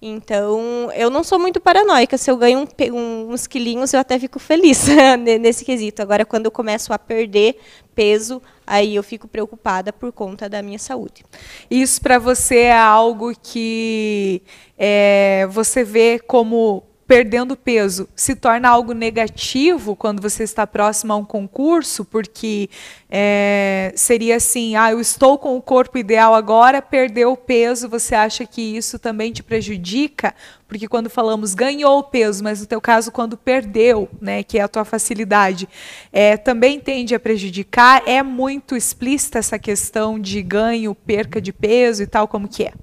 Então, eu não sou muito paranoica. Se eu ganho um, um, uns quilinhos, eu até fico feliz nesse quesito. Agora, quando eu começo a perder peso, aí eu fico preocupada por conta da minha saúde. Isso para você é algo que é, você vê como perdendo peso se torna algo negativo quando você está próximo a um concurso, porque é, seria assim, ah, eu estou com o corpo ideal agora, perdeu o peso, você acha que isso também te prejudica? Porque quando falamos ganhou peso, mas no teu caso quando perdeu, né, que é a tua facilidade, é, também tende a prejudicar. É muito explícita essa questão de ganho, perca de peso e tal, como que é?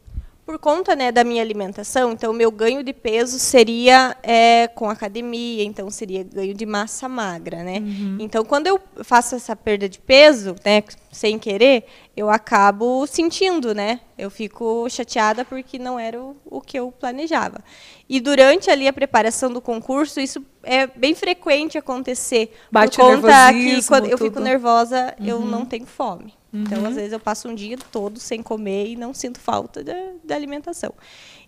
por conta né, da minha alimentação, então o meu ganho de peso seria é, com academia, então seria ganho de massa magra, né? Uhum. Então quando eu faço essa perda de peso, né, sem querer, eu acabo sentindo, né? Eu fico chateada porque não era o, o que eu planejava. E durante ali a preparação do concurso, isso é bem frequente acontecer Bate por conta que quando eu fico nervosa, uhum. eu não tenho fome. Uhum. Então, às uhum. vezes, eu passo um dia todo sem comer e não sinto falta da, da alimentação.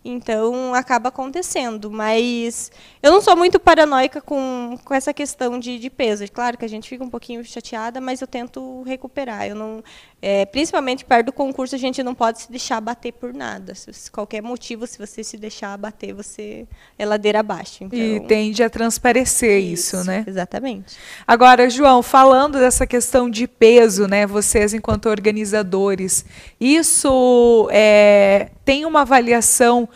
Então, acaba acontecendo. Mas eu não sou muito paranoica com, com essa questão de, de peso. Claro que a gente fica um pouquinho chateada, mas eu tento recuperar. Eu não, é, principalmente perto do concurso, a gente não pode se deixar bater por nada. Se, qualquer motivo, se você se deixar bater você é ladeira abaixo. Então... E tende a transparecer isso, isso, né? Exatamente. Agora, João, falando dessa questão de peso, né? Vocês, enquanto organizadores, isso é, tem uma avaliação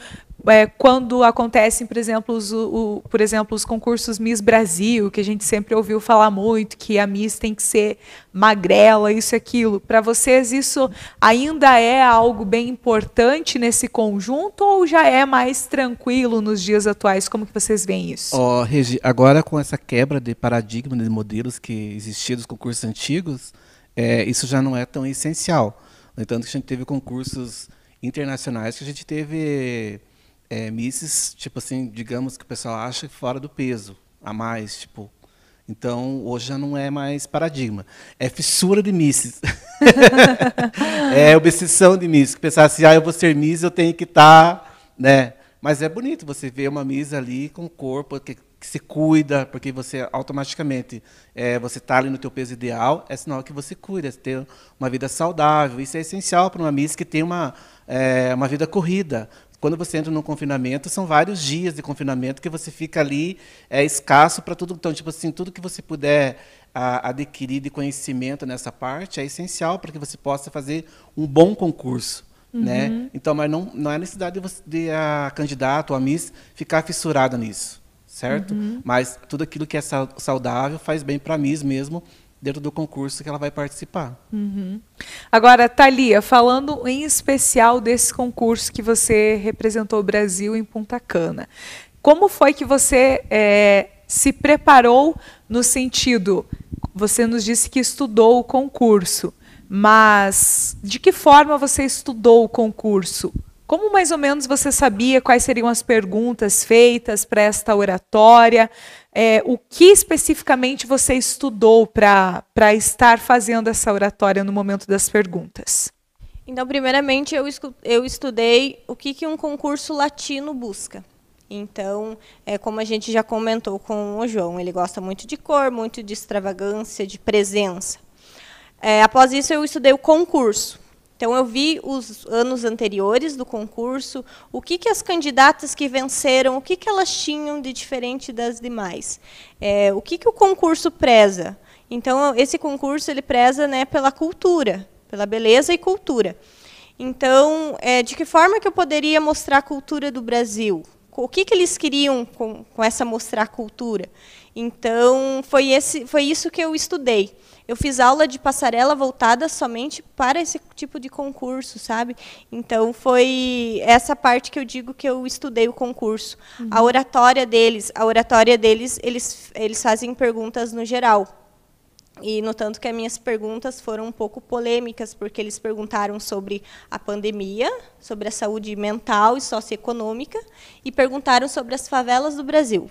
é, quando acontecem, por exemplo, os, o, por exemplo, os concursos Miss Brasil, que a gente sempre ouviu falar muito, que a Miss tem que ser magrela, isso e aquilo. Para vocês, isso ainda é algo bem importante nesse conjunto ou já é mais tranquilo nos dias atuais? Como que vocês veem isso? Oh, Regi, agora com essa quebra de paradigma, de modelos que existiam dos concursos antigos, é, isso já não é tão essencial. No entanto, a gente teve concursos internacionais que a gente teve é, misses, tipo assim, digamos que o pessoal acha fora do peso, a mais, tipo. Então, hoje já não é mais paradigma. É fissura de misses. é obsessão de misses. Pensar assim, ah, eu vou ser miss, eu tenho que estar, tá, né? Mas é bonito você ver uma miss ali com o corpo que, que se cuida, porque você automaticamente é, você está ali no teu peso ideal, é sinal que você cuida, você tem uma vida saudável. Isso é essencial para uma miss que tem uma, é, uma vida corrida, quando você entra num confinamento, são vários dias de confinamento que você fica ali, é escasso para tudo. Então, tipo assim, tudo que você puder a, adquirir de conhecimento nessa parte é essencial para que você possa fazer um bom concurso. Né? Uhum. Né? Então, mas não, não é necessidade de, você, de a candidata ou a Miss ficar fissurada nisso, certo? Uhum. Mas tudo aquilo que é saudável faz bem para a Miss mesmo, dentro do concurso que ela vai participar. Uhum. Agora, Thalia, falando em especial desse concurso que você representou o Brasil em Punta Cana, como foi que você é, se preparou no sentido? Você nos disse que estudou o concurso, mas de que forma você estudou o concurso? Como mais ou menos você sabia quais seriam as perguntas feitas para esta oratória? É, o que especificamente você estudou para estar fazendo essa oratória no momento das perguntas? Então, primeiramente, eu, eu estudei o que, que um concurso latino busca. Então, é, como a gente já comentou com o João, ele gosta muito de cor, muito de extravagância, de presença. É, após isso, eu estudei o concurso. Então, eu vi os anos anteriores do concurso, o que, que as candidatas que venceram, o que, que elas tinham de diferente das demais. É, o que, que o concurso preza? Então, esse concurso ele preza né, pela cultura, pela beleza e cultura. Então, é, de que forma que eu poderia mostrar a cultura do Brasil? O que, que eles queriam com, com essa mostrar cultura? Então, foi, esse, foi isso que eu estudei. Eu fiz aula de passarela voltada somente para esse tipo de concurso, sabe? Então foi essa parte que eu digo que eu estudei o concurso. Uhum. A oratória deles, a oratória deles, eles eles fazem perguntas no geral. E no tanto que as minhas perguntas foram um pouco polêmicas, porque eles perguntaram sobre a pandemia, sobre a saúde mental e socioeconômica, e perguntaram sobre as favelas do Brasil.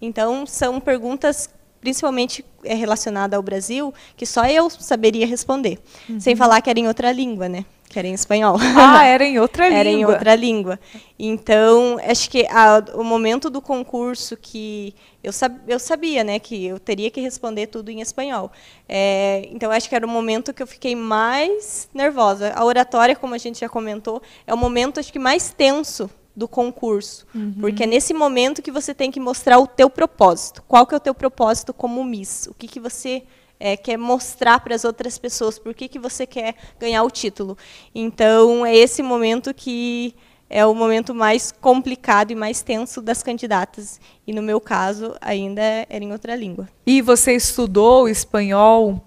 Então, são perguntas principalmente é, relacionada ao Brasil, que só eu saberia responder. Uhum. Sem falar que era em outra língua, né? Que era em espanhol. Ah, era em outra língua. Era em outra língua. Então, acho que a, o momento do concurso que eu, sab, eu sabia, né, que eu teria que responder tudo em espanhol. É, então, acho que era o momento que eu fiquei mais nervosa. A oratória, como a gente já comentou, é o momento acho que mais tenso do concurso, uhum. porque é nesse momento que você tem que mostrar o teu propósito. Qual que é o teu propósito como Miss? O que que você é, quer mostrar para as outras pessoas? Por que que você quer ganhar o título? Então é esse momento que é o momento mais complicado e mais tenso das candidatas. E no meu caso, ainda era em outra língua. E você estudou espanhol?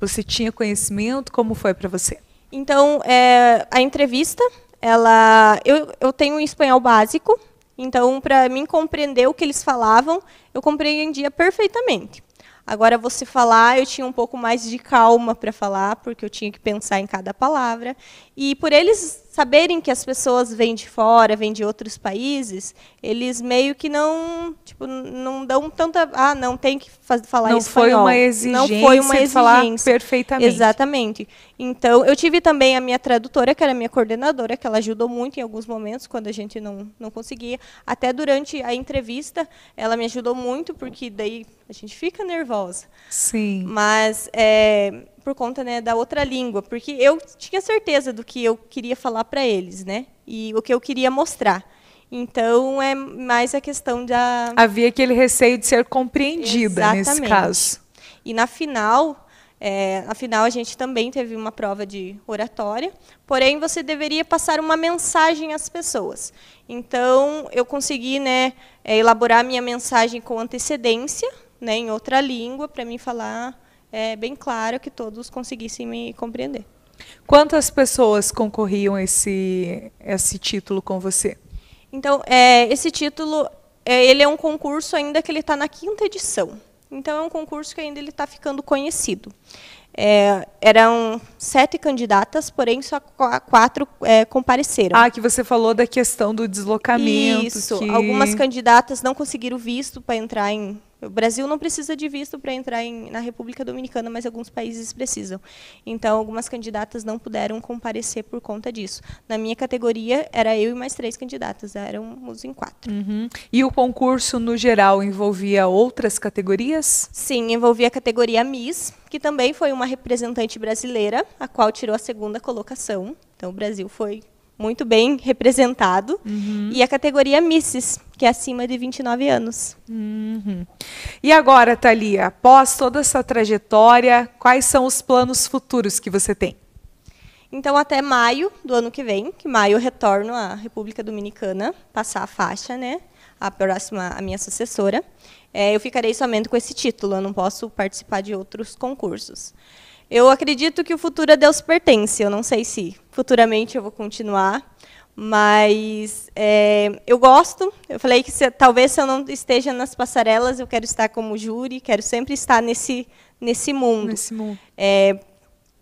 Você tinha conhecimento? Como foi para você? Então, é, a entrevista ela, eu, eu tenho um espanhol básico, então, para mim compreender o que eles falavam, eu compreendia perfeitamente. Agora, você falar, eu tinha um pouco mais de calma para falar, porque eu tinha que pensar em cada palavra. E por eles saberem que as pessoas vêm de fora, vêm de outros países, eles meio que não, tipo, não dão tanta, ah, não tem que falar não espanhol. Não foi uma exigência, não foi uma exigência. falar perfeitamente. Exatamente. Então, eu tive também a minha tradutora, que era minha coordenadora, que ela ajudou muito em alguns momentos, quando a gente não, não conseguia. Até durante a entrevista, ela me ajudou muito, porque daí a gente fica nervosa. Sim. Mas é, por conta né, da outra língua, porque eu tinha certeza do que eu queria falar para eles, né? E o que eu queria mostrar. Então, é mais a questão da... Havia aquele receio de ser compreendida Exatamente. nesse caso. E na final, é, afinal, a gente também teve uma prova de oratória, porém você deveria passar uma mensagem às pessoas. Então, eu consegui né, é, elaborar minha mensagem com antecedência, né, em outra língua, para mim falar é, bem claro que todos conseguissem me compreender. Quantas pessoas concorriam esse esse título com você? Então, é, esse título, é, ele é um concurso ainda que ele está na quinta edição. Então, é um concurso que ainda está ficando conhecido. É, eram sete candidatas, porém só quatro é, compareceram. Ah, que você falou da questão do deslocamento. Isso. Que... Algumas candidatas não conseguiram visto para entrar em o Brasil não precisa de visto para entrar em, na República Dominicana, mas alguns países precisam. Então, algumas candidatas não puderam comparecer por conta disso. Na minha categoria, era eu e mais três candidatas, éramos em quatro. Uhum. E o concurso, no geral, envolvia outras categorias? Sim, envolvia a categoria Miss, que também foi uma representante brasileira, a qual tirou a segunda colocação. Então, o Brasil foi muito bem representado. Uhum. E a categoria Misses, que é acima de 29 anos. Uhum. E agora, Thalia, após toda essa trajetória, quais são os planos futuros que você tem? Então, até maio do ano que vem, que maio eu retorno à República Dominicana, passar a faixa, né? A próxima, a minha sucessora. É, eu ficarei somente com esse título, eu não posso participar de outros concursos. Eu acredito que o futuro a Deus pertence. Eu não sei se futuramente eu vou continuar, mas é, eu gosto. Eu falei que se, talvez se eu não esteja nas passarelas, eu quero estar como júri, quero sempre estar nesse nesse mundo. Nesse mundo. É,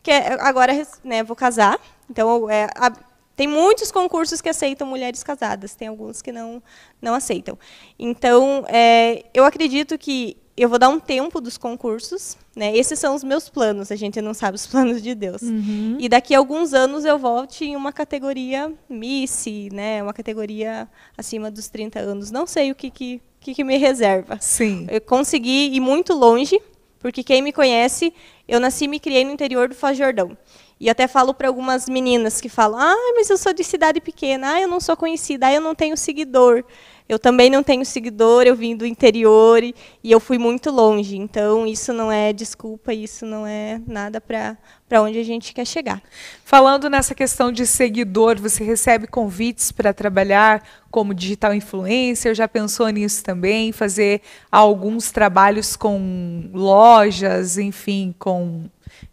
que é, agora né, vou casar, então é, a, tem muitos concursos que aceitam mulheres casadas, tem alguns que não não aceitam. Então é, eu acredito que eu vou dar um tempo dos concursos, né? Esses são os meus planos, a gente não sabe os planos de Deus. Uhum. E daqui a alguns anos eu volte em uma categoria Miss, né? Uma categoria acima dos 30 anos. Não sei o que que, que, que me reserva. Sim. Eu consegui ir muito longe, porque quem me conhece, eu nasci e me criei no interior do Jordão. E até falo para algumas meninas que falam: ah, mas eu sou de cidade pequena, ah, eu não sou conhecida, ah, eu não tenho seguidor. Eu também não tenho seguidor, eu vim do interior e, e eu fui muito longe. Então, isso não é desculpa, isso não é nada para onde a gente quer chegar. Falando nessa questão de seguidor, você recebe convites para trabalhar como digital influencer? Já pensou nisso também? Fazer alguns trabalhos com lojas, enfim, com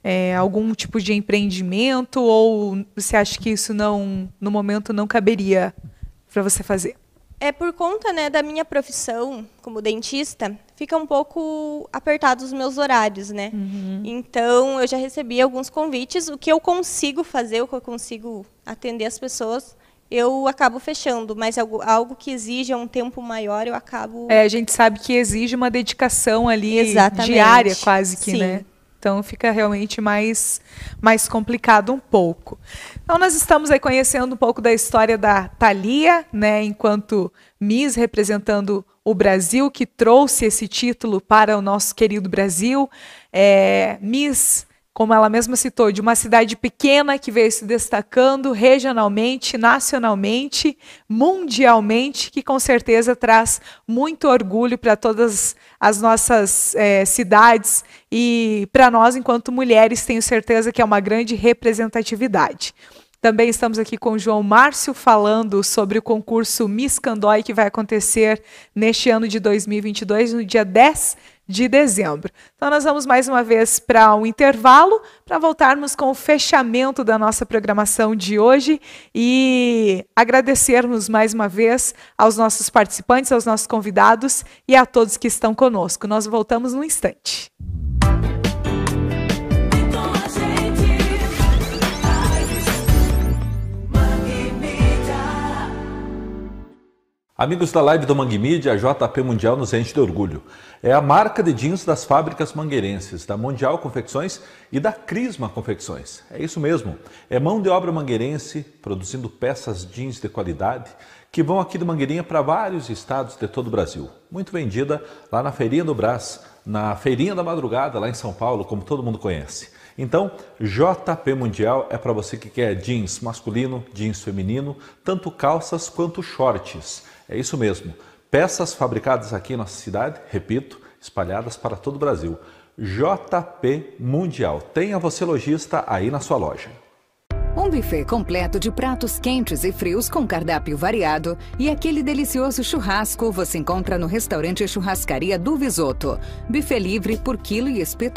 é, algum tipo de empreendimento ou você acha que isso não no momento não caberia para você fazer? É por conta né, da minha profissão como dentista, fica um pouco apertado os meus horários, né? Uhum. Então eu já recebi alguns convites, o que eu consigo fazer, o que eu consigo atender as pessoas, eu acabo fechando, mas algo, algo que exige um tempo maior, eu acabo. É, a gente sabe que exige uma dedicação ali Exatamente. diária, quase que, né? Sim. né? Então fica realmente mais, mais complicado um pouco. Então nós estamos aí conhecendo um pouco da história da Thalia, né, enquanto Miss representando o Brasil, que trouxe esse título para o nosso querido Brasil. É, Miss, como ela mesma citou, de uma cidade pequena que veio se destacando regionalmente, nacionalmente, mundialmente, que com certeza traz muito orgulho para todas as as nossas é, cidades e para nós, enquanto mulheres, tenho certeza que é uma grande representatividade. Também estamos aqui com o João Márcio falando sobre o concurso Miss Candói que vai acontecer neste ano de 2022, no dia 10 de dezembro. Então, nós vamos mais uma vez para um intervalo para voltarmos com o fechamento da nossa programação de hoje e agradecermos mais uma vez aos nossos participantes, aos nossos convidados e a todos que estão conosco. Nós voltamos num instante. Música Amigos da live do Mangue Mídia, a JP Mundial nos enche de orgulho. É a marca de jeans das fábricas mangueirenses, da Mundial Confecções e da Crisma Confecções. É isso mesmo, é mão de obra mangueirense produzindo peças jeans de qualidade que vão aqui de Mangueirinha para vários estados de todo o Brasil. Muito vendida lá na Feirinha do Brás, na Feirinha da Madrugada, lá em São Paulo, como todo mundo conhece. Então, JP Mundial é para você que quer jeans masculino, jeans feminino, tanto calças quanto shorts. É isso mesmo. Peças fabricadas aqui na nossa cidade, repito, espalhadas para todo o Brasil. JP Mundial. Tenha você lojista aí na sua loja. Um buffet completo de pratos quentes e frios com cardápio variado e aquele delicioso churrasco você encontra no restaurante Churrascaria do Visoto. Buffet livre por quilo e espeto